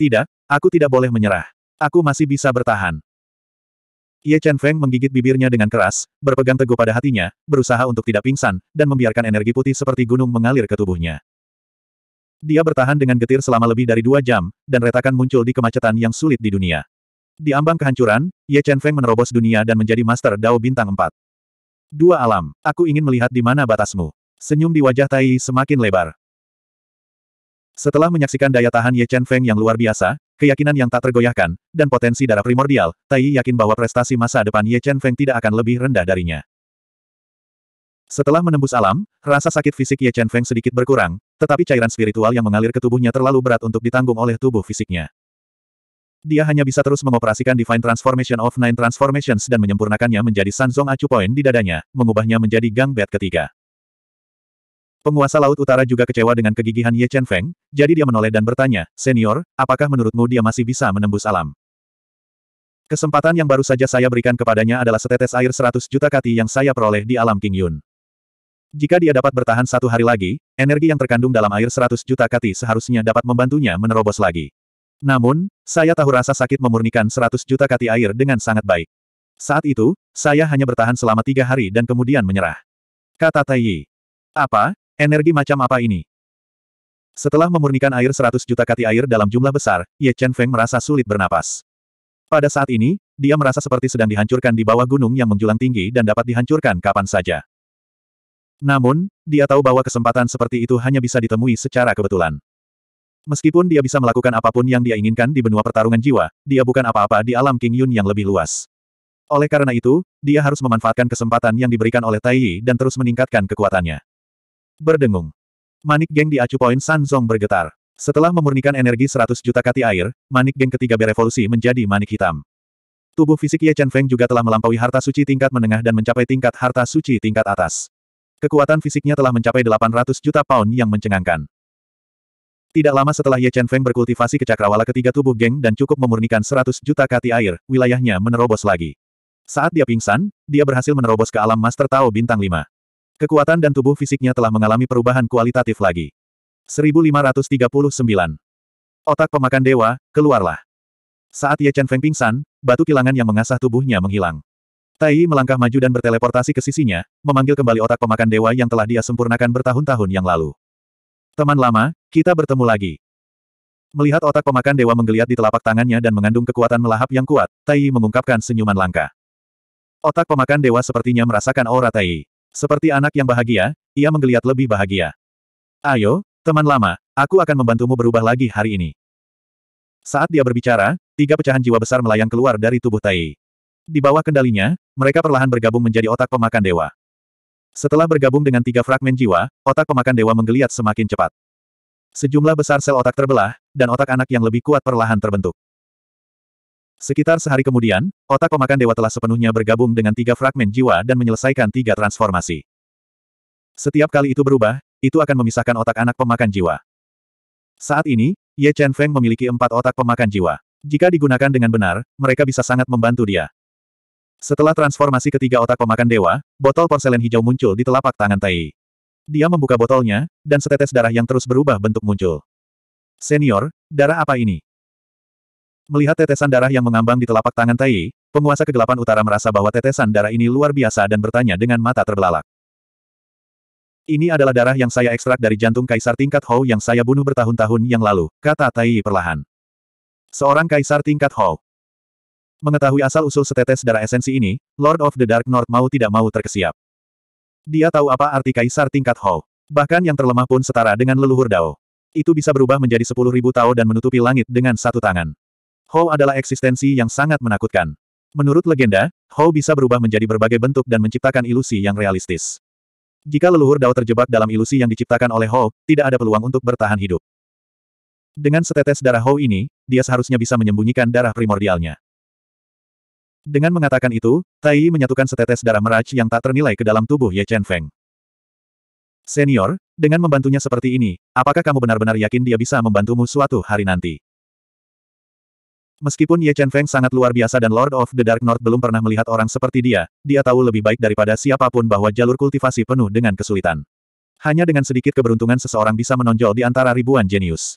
Tidak, aku tidak boleh menyerah. Aku masih bisa bertahan. Ye Chen Feng menggigit bibirnya dengan keras, berpegang teguh pada hatinya, berusaha untuk tidak pingsan, dan membiarkan energi putih seperti gunung mengalir ke tubuhnya. Dia bertahan dengan getir selama lebih dari dua jam, dan retakan muncul di kemacetan yang sulit di dunia. Di ambang kehancuran, Ye Chen Feng menerobos dunia dan menjadi Master Dao Bintang 4. Dua alam, aku ingin melihat di mana batasmu. Senyum di wajah Tai semakin lebar. Setelah menyaksikan daya tahan Ye Chen Feng yang luar biasa, keyakinan yang tak tergoyahkan, dan potensi darah primordial, Tai yakin bahwa prestasi masa depan Ye Chen Feng tidak akan lebih rendah darinya. Setelah menembus alam, rasa sakit fisik Ye Chen Feng sedikit berkurang, tetapi cairan spiritual yang mengalir ke tubuhnya terlalu berat untuk ditanggung oleh tubuh fisiknya. Dia hanya bisa terus mengoperasikan Divine Transformation of Nine Transformations dan menyempurnakannya menjadi Sanzong Acu Point di dadanya, mengubahnya menjadi Gang Bed ketiga. Penguasa Laut Utara juga kecewa dengan kegigihan Ye Chen Feng, jadi dia menoleh dan bertanya, Senior, apakah menurutmu dia masih bisa menembus alam? Kesempatan yang baru saja saya berikan kepadanya adalah setetes air 100 juta kati yang saya peroleh di alam King Yun. Jika dia dapat bertahan satu hari lagi, energi yang terkandung dalam air 100 juta kati seharusnya dapat membantunya menerobos lagi. Namun, saya tahu rasa sakit memurnikan 100 juta kati air dengan sangat baik. Saat itu, saya hanya bertahan selama tiga hari dan kemudian menyerah. Kata Tai Apa? Energi macam apa ini? Setelah memurnikan air 100 juta kati air dalam jumlah besar, Ye Chen Feng merasa sulit bernapas. Pada saat ini, dia merasa seperti sedang dihancurkan di bawah gunung yang menjulang tinggi dan dapat dihancurkan kapan saja. Namun, dia tahu bahwa kesempatan seperti itu hanya bisa ditemui secara kebetulan. Meskipun dia bisa melakukan apapun yang dia inginkan di benua pertarungan jiwa, dia bukan apa-apa di alam King Yun yang lebih luas. Oleh karena itu, dia harus memanfaatkan kesempatan yang diberikan oleh Tai Yi dan terus meningkatkan kekuatannya. Berdengung. Manik geng di acu poin Sanzong bergetar. Setelah memurnikan energi 100 juta kati air, manik geng ketiga berevolusi menjadi manik hitam. Tubuh fisik Ye Chen Feng juga telah melampaui harta suci tingkat menengah dan mencapai tingkat harta suci tingkat atas. Kekuatan fisiknya telah mencapai 800 juta pound yang mencengangkan. Tidak lama setelah Ye Chen Feng berkultivasi ke cakrawala ketiga tubuh geng dan cukup memurnikan 100 juta kati air, wilayahnya menerobos lagi. Saat dia pingsan, dia berhasil menerobos ke alam Master Tao Bintang 5. Kekuatan dan tubuh fisiknya telah mengalami perubahan kualitatif lagi. 1539. Otak pemakan dewa, keluarlah. Saat Ye Chen Feng pingsan, batu kilangan yang mengasah tubuhnya menghilang. Tai melangkah maju dan berteleportasi ke sisinya, memanggil kembali otak pemakan dewa yang telah dia sempurnakan bertahun-tahun yang lalu. Teman lama, kita bertemu lagi. Melihat otak pemakan dewa menggeliat di telapak tangannya dan mengandung kekuatan melahap yang kuat, Tai mengungkapkan senyuman langka. Otak pemakan dewa sepertinya merasakan aura Tai. Seperti anak yang bahagia, ia menggeliat lebih bahagia. Ayo, teman lama, aku akan membantumu berubah lagi hari ini. Saat dia berbicara, tiga pecahan jiwa besar melayang keluar dari tubuh Tai. Di bawah kendalinya, mereka perlahan bergabung menjadi otak pemakan dewa. Setelah bergabung dengan tiga fragmen jiwa, otak pemakan dewa menggeliat semakin cepat. Sejumlah besar sel otak terbelah, dan otak anak yang lebih kuat perlahan terbentuk. Sekitar sehari kemudian, otak pemakan dewa telah sepenuhnya bergabung dengan tiga fragmen jiwa dan menyelesaikan tiga transformasi. Setiap kali itu berubah, itu akan memisahkan otak anak pemakan jiwa. Saat ini, Ye Chen Feng memiliki empat otak pemakan jiwa. Jika digunakan dengan benar, mereka bisa sangat membantu dia. Setelah transformasi ketiga otak pemakan dewa, botol porselen hijau muncul di telapak tangan Tai. Dia membuka botolnya, dan setetes darah yang terus berubah bentuk muncul. Senior, darah apa ini? Melihat tetesan darah yang mengambang di telapak tangan Tai, penguasa kegelapan utara merasa bahwa tetesan darah ini luar biasa dan bertanya dengan mata terbelalak. Ini adalah darah yang saya ekstrak dari jantung kaisar tingkat Hou yang saya bunuh bertahun-tahun yang lalu, kata Tai perlahan. Seorang kaisar tingkat Hou. Mengetahui asal-usul setetes darah esensi ini, Lord of the Dark North mau tidak mau terkesiap. Dia tahu apa arti kaisar tingkat Hou. Bahkan yang terlemah pun setara dengan leluhur Dao. Itu bisa berubah menjadi sepuluh ribu Tao dan menutupi langit dengan satu tangan. Hou adalah eksistensi yang sangat menakutkan. Menurut legenda, Hou bisa berubah menjadi berbagai bentuk dan menciptakan ilusi yang realistis. Jika leluhur Dao terjebak dalam ilusi yang diciptakan oleh Hou, tidak ada peluang untuk bertahan hidup. Dengan setetes darah Hou ini, dia seharusnya bisa menyembunyikan darah primordialnya. Dengan mengatakan itu, Tai Yi menyatukan setetes darah merac yang tak ternilai ke dalam tubuh Ye Chen Feng. Senior, dengan membantunya seperti ini, apakah kamu benar-benar yakin dia bisa membantumu suatu hari nanti? Meskipun Ye Chen Feng sangat luar biasa dan Lord of the Dark North belum pernah melihat orang seperti dia, dia tahu lebih baik daripada siapapun bahwa jalur kultivasi penuh dengan kesulitan. Hanya dengan sedikit keberuntungan seseorang bisa menonjol di antara ribuan jenius.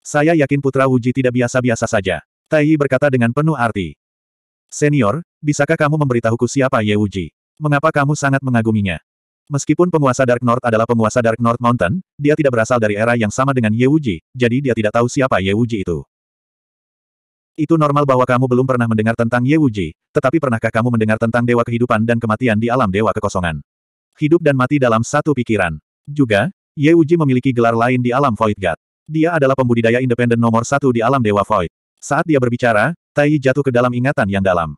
Saya yakin putra Wuji tidak biasa-biasa saja. Tai Yi berkata dengan penuh arti. Senior, bisakah kamu memberitahuku siapa Ye Wuji? Mengapa kamu sangat mengaguminya? Meskipun penguasa Dark North adalah penguasa Dark North Mountain, dia tidak berasal dari era yang sama dengan Ye Wuji, jadi dia tidak tahu siapa Ye Wuji itu. Itu normal bahwa kamu belum pernah mendengar tentang Ye Wuji, tetapi pernahkah kamu mendengar tentang dewa kehidupan dan kematian di alam dewa kekosongan? Hidup dan mati dalam satu pikiran. Juga, Ye Wuji memiliki gelar lain di alam Void God. Dia adalah pembudidaya independen nomor satu di alam dewa Void. Saat dia berbicara, Tai jatuh ke dalam ingatan yang dalam.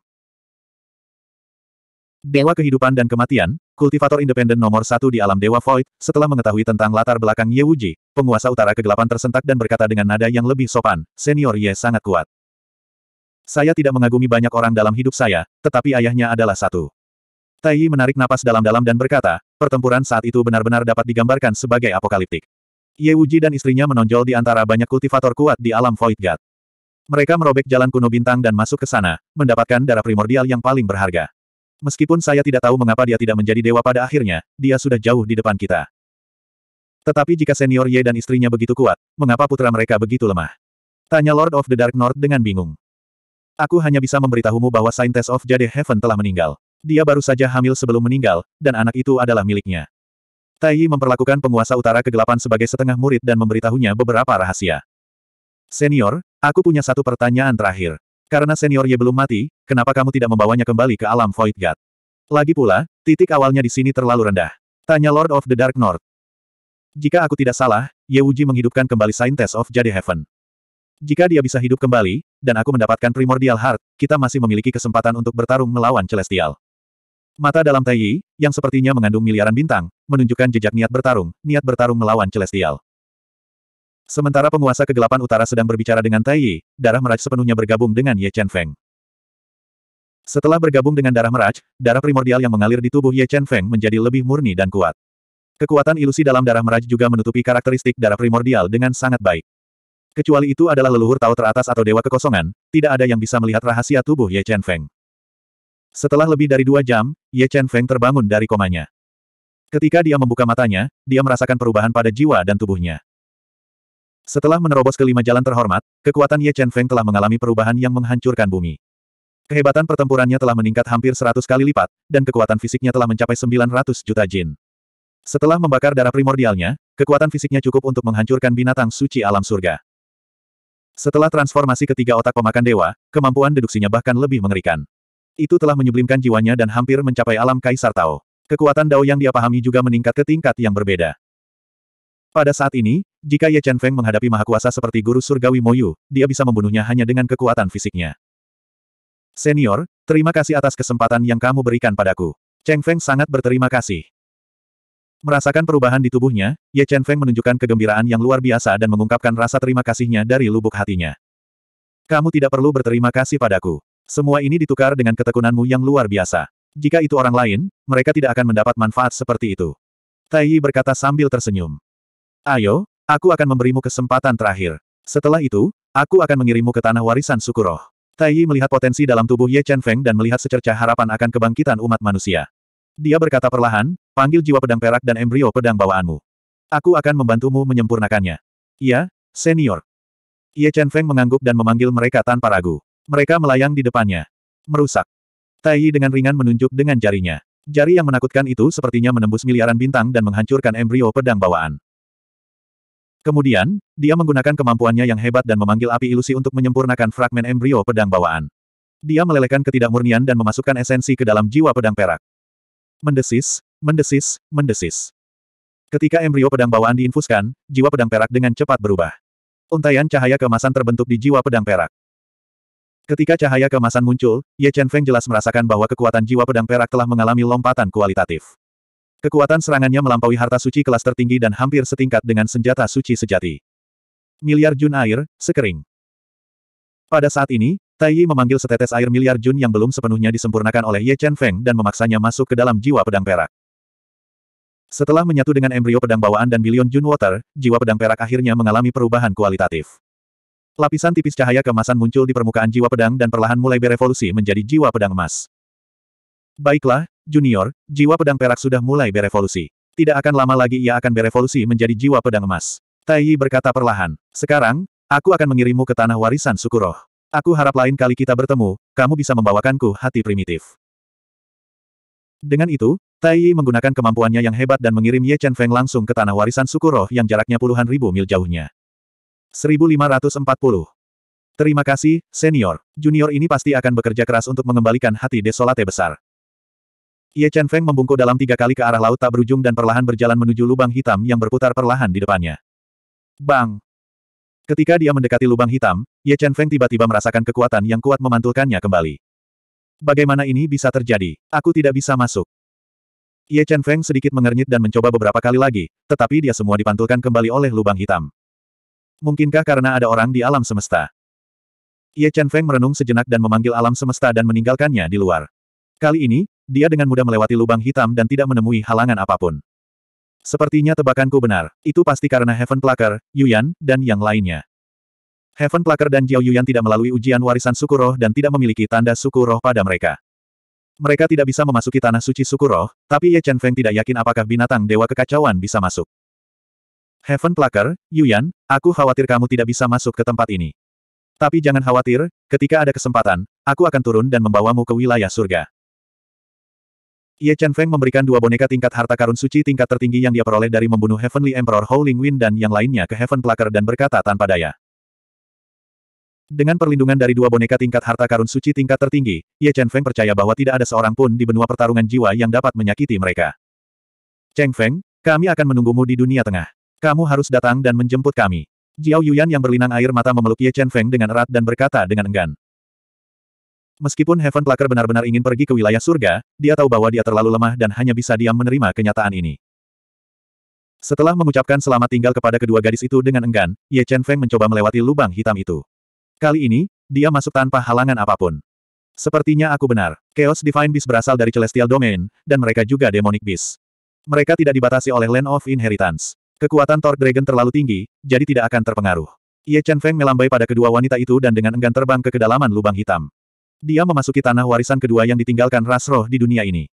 Dewa Kehidupan dan Kematian, kultivator independen nomor satu di alam Dewa Void, setelah mengetahui tentang latar belakang Ye Wuji, penguasa utara kegelapan tersentak dan berkata dengan nada yang lebih sopan, senior Ye sangat kuat. Saya tidak mengagumi banyak orang dalam hidup saya, tetapi ayahnya adalah satu. Tai menarik napas dalam-dalam dan berkata, pertempuran saat itu benar-benar dapat digambarkan sebagai apokaliptik. Ye Wuji dan istrinya menonjol di antara banyak kultivator kuat di alam Void God. Mereka merobek jalan kuno bintang dan masuk ke sana, mendapatkan darah primordial yang paling berharga. Meskipun saya tidak tahu mengapa dia tidak menjadi dewa pada akhirnya, dia sudah jauh di depan kita. Tetapi jika senior Ye dan istrinya begitu kuat, mengapa putra mereka begitu lemah? Tanya Lord of the Dark North dengan bingung. Aku hanya bisa memberitahumu bahwa Saintess of Jade Heaven telah meninggal. Dia baru saja hamil sebelum meninggal, dan anak itu adalah miliknya. Tai memperlakukan penguasa utara kegelapan sebagai setengah murid dan memberitahunya beberapa rahasia. Senior, Aku punya satu pertanyaan terakhir. Karena senior Ye belum mati, kenapa kamu tidak membawanya kembali ke alam Void God? Lagi pula, titik awalnya di sini terlalu rendah. Tanya Lord of the Dark North. Jika aku tidak salah, Ye Wuji menghidupkan kembali Scientist of Jade Heaven. Jika dia bisa hidup kembali, dan aku mendapatkan Primordial Heart, kita masih memiliki kesempatan untuk bertarung melawan Celestial. Mata dalam Tai Yi, yang sepertinya mengandung miliaran bintang, menunjukkan jejak niat bertarung, niat bertarung melawan Celestial. Sementara penguasa kegelapan utara sedang berbicara dengan Tai Yi, darah meraj sepenuhnya bergabung dengan Ye Chen Feng. Setelah bergabung dengan darah meraj, darah primordial yang mengalir di tubuh Ye Chen Feng menjadi lebih murni dan kuat. Kekuatan ilusi dalam darah meraj juga menutupi karakteristik darah primordial dengan sangat baik. Kecuali itu adalah leluhur tahu teratas atau dewa kekosongan, tidak ada yang bisa melihat rahasia tubuh Ye Chen Feng. Setelah lebih dari dua jam, Ye Chen Feng terbangun dari komanya. Ketika dia membuka matanya, dia merasakan perubahan pada jiwa dan tubuhnya. Setelah menerobos kelima jalan terhormat, kekuatan Ye Chen Feng telah mengalami perubahan yang menghancurkan bumi. Kehebatan pertempurannya telah meningkat hampir seratus kali lipat, dan kekuatan fisiknya telah mencapai sembilan ratus juta jin. Setelah membakar darah primordialnya, kekuatan fisiknya cukup untuk menghancurkan binatang suci alam surga. Setelah transformasi ketiga otak pemakan dewa, kemampuan deduksinya bahkan lebih mengerikan. Itu telah menyublimkan jiwanya dan hampir mencapai alam Kaisar Tao. Kekuatan Dao yang dia pahami juga meningkat ke tingkat yang berbeda. Pada saat ini, jika Ye Chen Feng menghadapi mahakuasa seperti guru surgawi Moyu, dia bisa membunuhnya hanya dengan kekuatan fisiknya. Senior, terima kasih atas kesempatan yang kamu berikan padaku. Cheng Feng sangat berterima kasih. Merasakan perubahan di tubuhnya, Ye Chen Feng menunjukkan kegembiraan yang luar biasa dan mengungkapkan rasa terima kasihnya dari lubuk hatinya. Kamu tidak perlu berterima kasih padaku. Semua ini ditukar dengan ketekunanmu yang luar biasa. Jika itu orang lain, mereka tidak akan mendapat manfaat seperti itu. Tai Yi berkata sambil tersenyum. Ayo, Aku akan memberimu kesempatan terakhir. Setelah itu, aku akan mengirimmu ke tanah warisan Sukuroh. Tai Yi melihat potensi dalam tubuh Ye Chen Feng dan melihat secerca harapan akan kebangkitan umat manusia. Dia berkata perlahan, panggil jiwa pedang perak dan embrio pedang bawaanmu. Aku akan membantumu menyempurnakannya. Iya, senior. Ye Chen Feng mengangguk dan memanggil mereka tanpa ragu. Mereka melayang di depannya. Merusak. Tai Yi dengan ringan menunjuk dengan jarinya. Jari yang menakutkan itu sepertinya menembus miliaran bintang dan menghancurkan embrio pedang bawaan. Kemudian, dia menggunakan kemampuannya yang hebat dan memanggil api ilusi untuk menyempurnakan fragmen embrio pedang bawaan. Dia melelehkan ketidakmurnian dan memasukkan esensi ke dalam jiwa pedang perak. Mendesis, mendesis, mendesis. Ketika embrio pedang bawaan diinfuskan, jiwa pedang perak dengan cepat berubah. Untaian cahaya kemasan terbentuk di jiwa pedang perak. Ketika cahaya kemasan muncul, Ye Chen Feng jelas merasakan bahwa kekuatan jiwa pedang perak telah mengalami lompatan kualitatif. Kekuatan serangannya melampaui harta suci kelas tertinggi dan hampir setingkat dengan senjata suci sejati. Miliar jun air, sekering. Pada saat ini, Tai Yi memanggil setetes air miliar jun yang belum sepenuhnya disempurnakan oleh Ye Chen Feng dan memaksanya masuk ke dalam jiwa pedang perak. Setelah menyatu dengan embrio pedang bawaan dan bilion jun water, jiwa pedang perak akhirnya mengalami perubahan kualitatif. Lapisan tipis cahaya kemasan muncul di permukaan jiwa pedang dan perlahan mulai berevolusi menjadi jiwa pedang emas. Baiklah, Junior, jiwa pedang perak sudah mulai berevolusi. Tidak akan lama lagi ia akan berevolusi menjadi jiwa pedang emas. Tai Yi berkata perlahan. Sekarang, aku akan mengirimmu ke tanah warisan Sukuroh. Aku harap lain kali kita bertemu, kamu bisa membawakanku hati primitif. Dengan itu, Tai Yi menggunakan kemampuannya yang hebat dan mengirim Ye Chen Feng langsung ke tanah warisan Sukuroh yang jaraknya puluhan ribu mil jauhnya. 1540. Terima kasih, senior. Junior ini pasti akan bekerja keras untuk mengembalikan hati desolate besar. Ye Chen Feng membungkuk dalam tiga kali ke arah laut tak berujung dan perlahan berjalan menuju lubang hitam yang berputar perlahan di depannya. Bang! Ketika dia mendekati lubang hitam, Ye Chen Feng tiba-tiba merasakan kekuatan yang kuat memantulkannya kembali. Bagaimana ini bisa terjadi? Aku tidak bisa masuk. Ye Chen Feng sedikit mengernyit dan mencoba beberapa kali lagi, tetapi dia semua dipantulkan kembali oleh lubang hitam. Mungkinkah karena ada orang di alam semesta? Ye Chen Feng merenung sejenak dan memanggil alam semesta dan meninggalkannya di luar. Kali ini, dia dengan mudah melewati lubang hitam dan tidak menemui halangan apapun. Sepertinya tebakanku benar, itu pasti karena Heaven Plucker, Yuyan, dan yang lainnya. Heaven Plucker dan Jiao Yuyan tidak melalui ujian warisan suku roh dan tidak memiliki tanda suku roh pada mereka. Mereka tidak bisa memasuki tanah suci suku roh, tapi Ye Chen Feng tidak yakin apakah binatang dewa kekacauan bisa masuk. Heaven Plucker, Yuyan, aku khawatir kamu tidak bisa masuk ke tempat ini. Tapi jangan khawatir, ketika ada kesempatan, aku akan turun dan membawamu ke wilayah surga. Ye Chen Feng memberikan dua boneka tingkat harta karun suci tingkat tertinggi yang dia peroleh dari membunuh Heavenly Emperor Hou Lingwin dan yang lainnya ke Heaven Plucker dan berkata tanpa daya. Dengan perlindungan dari dua boneka tingkat harta karun suci tingkat tertinggi, Ye Chen Feng percaya bahwa tidak ada seorang pun di benua pertarungan jiwa yang dapat menyakiti mereka. Cheng Feng, kami akan menunggumu di dunia tengah. Kamu harus datang dan menjemput kami. Jiao Yuyan yang berlinang air mata memeluk Ye Chen Feng dengan erat dan berkata dengan enggan. Meskipun Heaven Plucker benar-benar ingin pergi ke wilayah surga, dia tahu bahwa dia terlalu lemah dan hanya bisa diam menerima kenyataan ini. Setelah mengucapkan selamat tinggal kepada kedua gadis itu dengan enggan, Ye Chen Feng mencoba melewati lubang hitam itu. Kali ini, dia masuk tanpa halangan apapun. Sepertinya aku benar. Chaos Divine Beast berasal dari Celestial Domain, dan mereka juga Demonic Beast. Mereka tidak dibatasi oleh Land of Inheritance. Kekuatan Thor Dragon terlalu tinggi, jadi tidak akan terpengaruh. Ye Chen Feng melambai pada kedua wanita itu dan dengan enggan terbang ke kedalaman lubang hitam. Dia memasuki tanah warisan kedua yang ditinggalkan ras roh di dunia ini.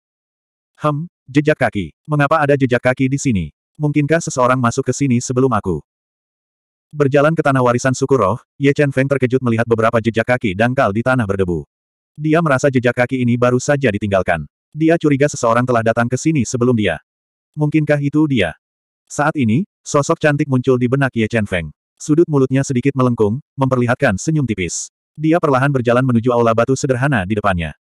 Hem, jejak kaki. Mengapa ada jejak kaki di sini? Mungkinkah seseorang masuk ke sini sebelum aku? Berjalan ke tanah warisan suku roh, Ye Chen Feng terkejut melihat beberapa jejak kaki dangkal di tanah berdebu. Dia merasa jejak kaki ini baru saja ditinggalkan. Dia curiga seseorang telah datang ke sini sebelum dia. Mungkinkah itu dia? Saat ini, sosok cantik muncul di benak Ye Chen Feng. Sudut mulutnya sedikit melengkung, memperlihatkan senyum tipis. Dia perlahan berjalan menuju aula batu sederhana di depannya.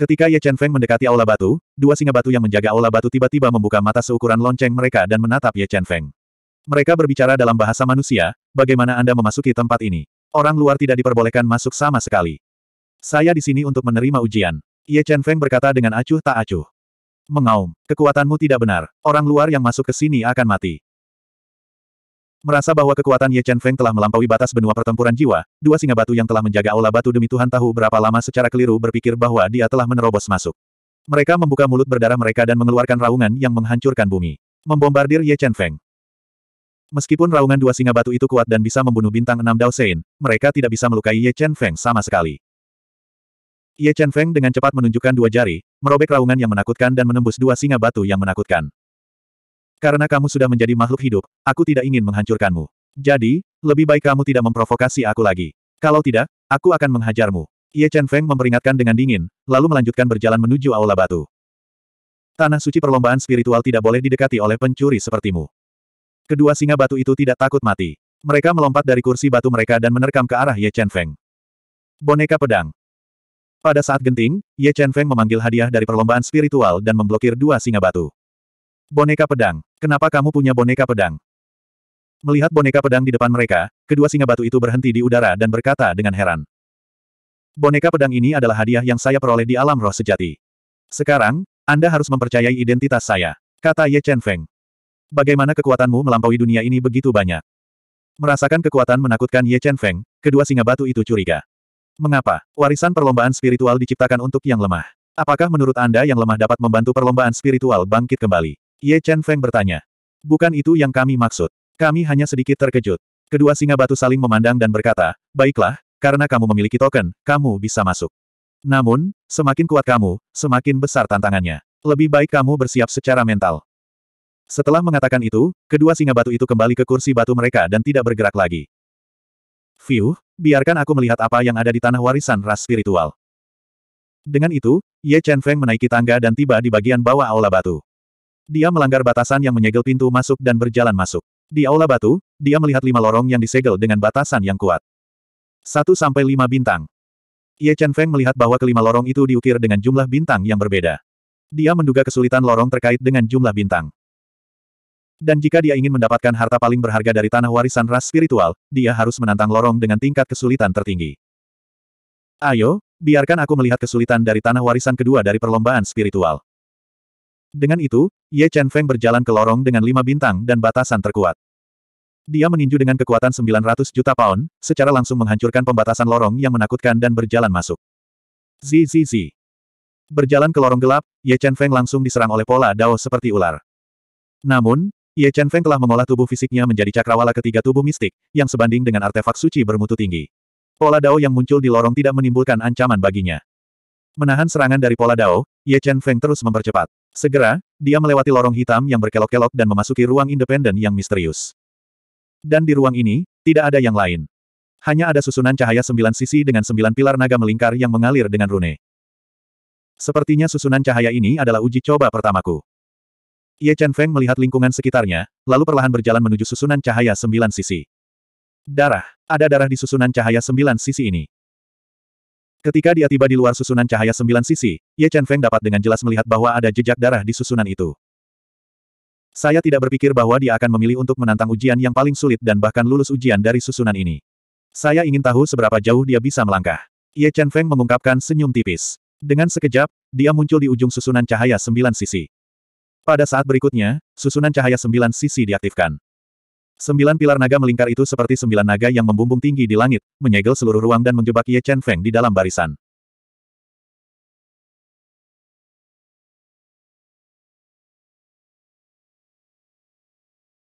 Ketika Ye Chen Feng mendekati aula batu, dua singa batu yang menjaga aula batu tiba-tiba membuka mata seukuran lonceng mereka dan menatap Ye Chen Feng. Mereka berbicara dalam bahasa manusia, bagaimana Anda memasuki tempat ini? Orang luar tidak diperbolehkan masuk sama sekali. Saya di sini untuk menerima ujian. Ye Chen Feng berkata dengan acuh tak acuh. Mengaum, kekuatanmu tidak benar. Orang luar yang masuk ke sini akan mati. Merasa bahwa kekuatan Ye Chen Feng telah melampaui batas benua pertempuran jiwa, dua singa batu yang telah menjaga aula batu demi Tuhan tahu berapa lama secara keliru berpikir bahwa dia telah menerobos masuk. Mereka membuka mulut berdarah mereka dan mengeluarkan raungan yang menghancurkan bumi. Membombardir Ye Chen Feng. Meskipun raungan dua singa batu itu kuat dan bisa membunuh bintang enam Dao Sein, mereka tidak bisa melukai Ye Chen Feng sama sekali. Ye Chen Feng dengan cepat menunjukkan dua jari, merobek raungan yang menakutkan dan menembus dua singa batu yang menakutkan. Karena kamu sudah menjadi makhluk hidup, aku tidak ingin menghancurkanmu. Jadi, lebih baik kamu tidak memprovokasi aku lagi. Kalau tidak, aku akan menghajarmu. Ye Chen Feng memperingatkan dengan dingin, lalu melanjutkan berjalan menuju Aula Batu. Tanah suci perlombaan spiritual tidak boleh didekati oleh pencuri sepertimu. Kedua singa batu itu tidak takut mati. Mereka melompat dari kursi batu mereka dan menerkam ke arah Ye Chen Feng. Boneka pedang. Pada saat genting, Ye Chen Feng memanggil hadiah dari perlombaan spiritual dan memblokir dua singa batu. Boneka pedang. Kenapa kamu punya boneka pedang? Melihat boneka pedang di depan mereka, kedua singa batu itu berhenti di udara dan berkata dengan heran. Boneka pedang ini adalah hadiah yang saya peroleh di alam roh sejati. Sekarang, Anda harus mempercayai identitas saya, kata Ye Chen Feng. Bagaimana kekuatanmu melampaui dunia ini begitu banyak? Merasakan kekuatan menakutkan Ye Chen Feng, kedua singa batu itu curiga. Mengapa? Warisan perlombaan spiritual diciptakan untuk yang lemah. Apakah menurut Anda yang lemah dapat membantu perlombaan spiritual bangkit kembali? Ye Chen Feng bertanya. Bukan itu yang kami maksud. Kami hanya sedikit terkejut. Kedua singa batu saling memandang dan berkata, Baiklah, karena kamu memiliki token, kamu bisa masuk. Namun, semakin kuat kamu, semakin besar tantangannya. Lebih baik kamu bersiap secara mental. Setelah mengatakan itu, kedua singa batu itu kembali ke kursi batu mereka dan tidak bergerak lagi. View, biarkan aku melihat apa yang ada di tanah warisan ras spiritual. Dengan itu, Ye Chen Feng menaiki tangga dan tiba di bagian bawah aula batu. Dia melanggar batasan yang menyegel pintu masuk dan berjalan masuk. Di aula batu, dia melihat lima lorong yang disegel dengan batasan yang kuat. Satu sampai lima bintang. Ye Chen Feng melihat bahwa kelima lorong itu diukir dengan jumlah bintang yang berbeda. Dia menduga kesulitan lorong terkait dengan jumlah bintang. Dan jika dia ingin mendapatkan harta paling berharga dari tanah warisan ras spiritual, dia harus menantang lorong dengan tingkat kesulitan tertinggi. Ayo, biarkan aku melihat kesulitan dari tanah warisan kedua dari perlombaan spiritual. Dengan itu, Ye Chen Feng berjalan ke lorong dengan lima bintang dan batasan terkuat. Dia meninju dengan kekuatan 900 juta pound, secara langsung menghancurkan pembatasan lorong yang menakutkan dan berjalan masuk. Zi zi zi. Berjalan ke lorong gelap, Ye Chen Feng langsung diserang oleh pola dao seperti ular. Namun, Ye Chen Feng telah mengolah tubuh fisiknya menjadi cakrawala ketiga tubuh mistik, yang sebanding dengan artefak suci bermutu tinggi. Pola dao yang muncul di lorong tidak menimbulkan ancaman baginya. Menahan serangan dari pola dao, Ye Chen Feng terus mempercepat. Segera, dia melewati lorong hitam yang berkelok-kelok dan memasuki ruang independen yang misterius. Dan di ruang ini, tidak ada yang lain. Hanya ada susunan cahaya sembilan sisi dengan sembilan pilar naga melingkar yang mengalir dengan rune. Sepertinya susunan cahaya ini adalah uji coba pertamaku. Ye Chen Feng melihat lingkungan sekitarnya, lalu perlahan berjalan menuju susunan cahaya sembilan sisi. Darah. Ada darah di susunan cahaya sembilan sisi ini. Ketika dia tiba di luar susunan cahaya sembilan sisi, Ye Chen Feng dapat dengan jelas melihat bahwa ada jejak darah di susunan itu. Saya tidak berpikir bahwa dia akan memilih untuk menantang ujian yang paling sulit dan bahkan lulus ujian dari susunan ini. Saya ingin tahu seberapa jauh dia bisa melangkah. Ye Chen Feng mengungkapkan senyum tipis. Dengan sekejap, dia muncul di ujung susunan cahaya sembilan sisi. Pada saat berikutnya, susunan cahaya sembilan sisi diaktifkan. Sembilan pilar naga melingkar itu seperti sembilan naga yang membumbung tinggi di langit, menyegel seluruh ruang dan menjebak Ye Chen Feng di dalam barisan.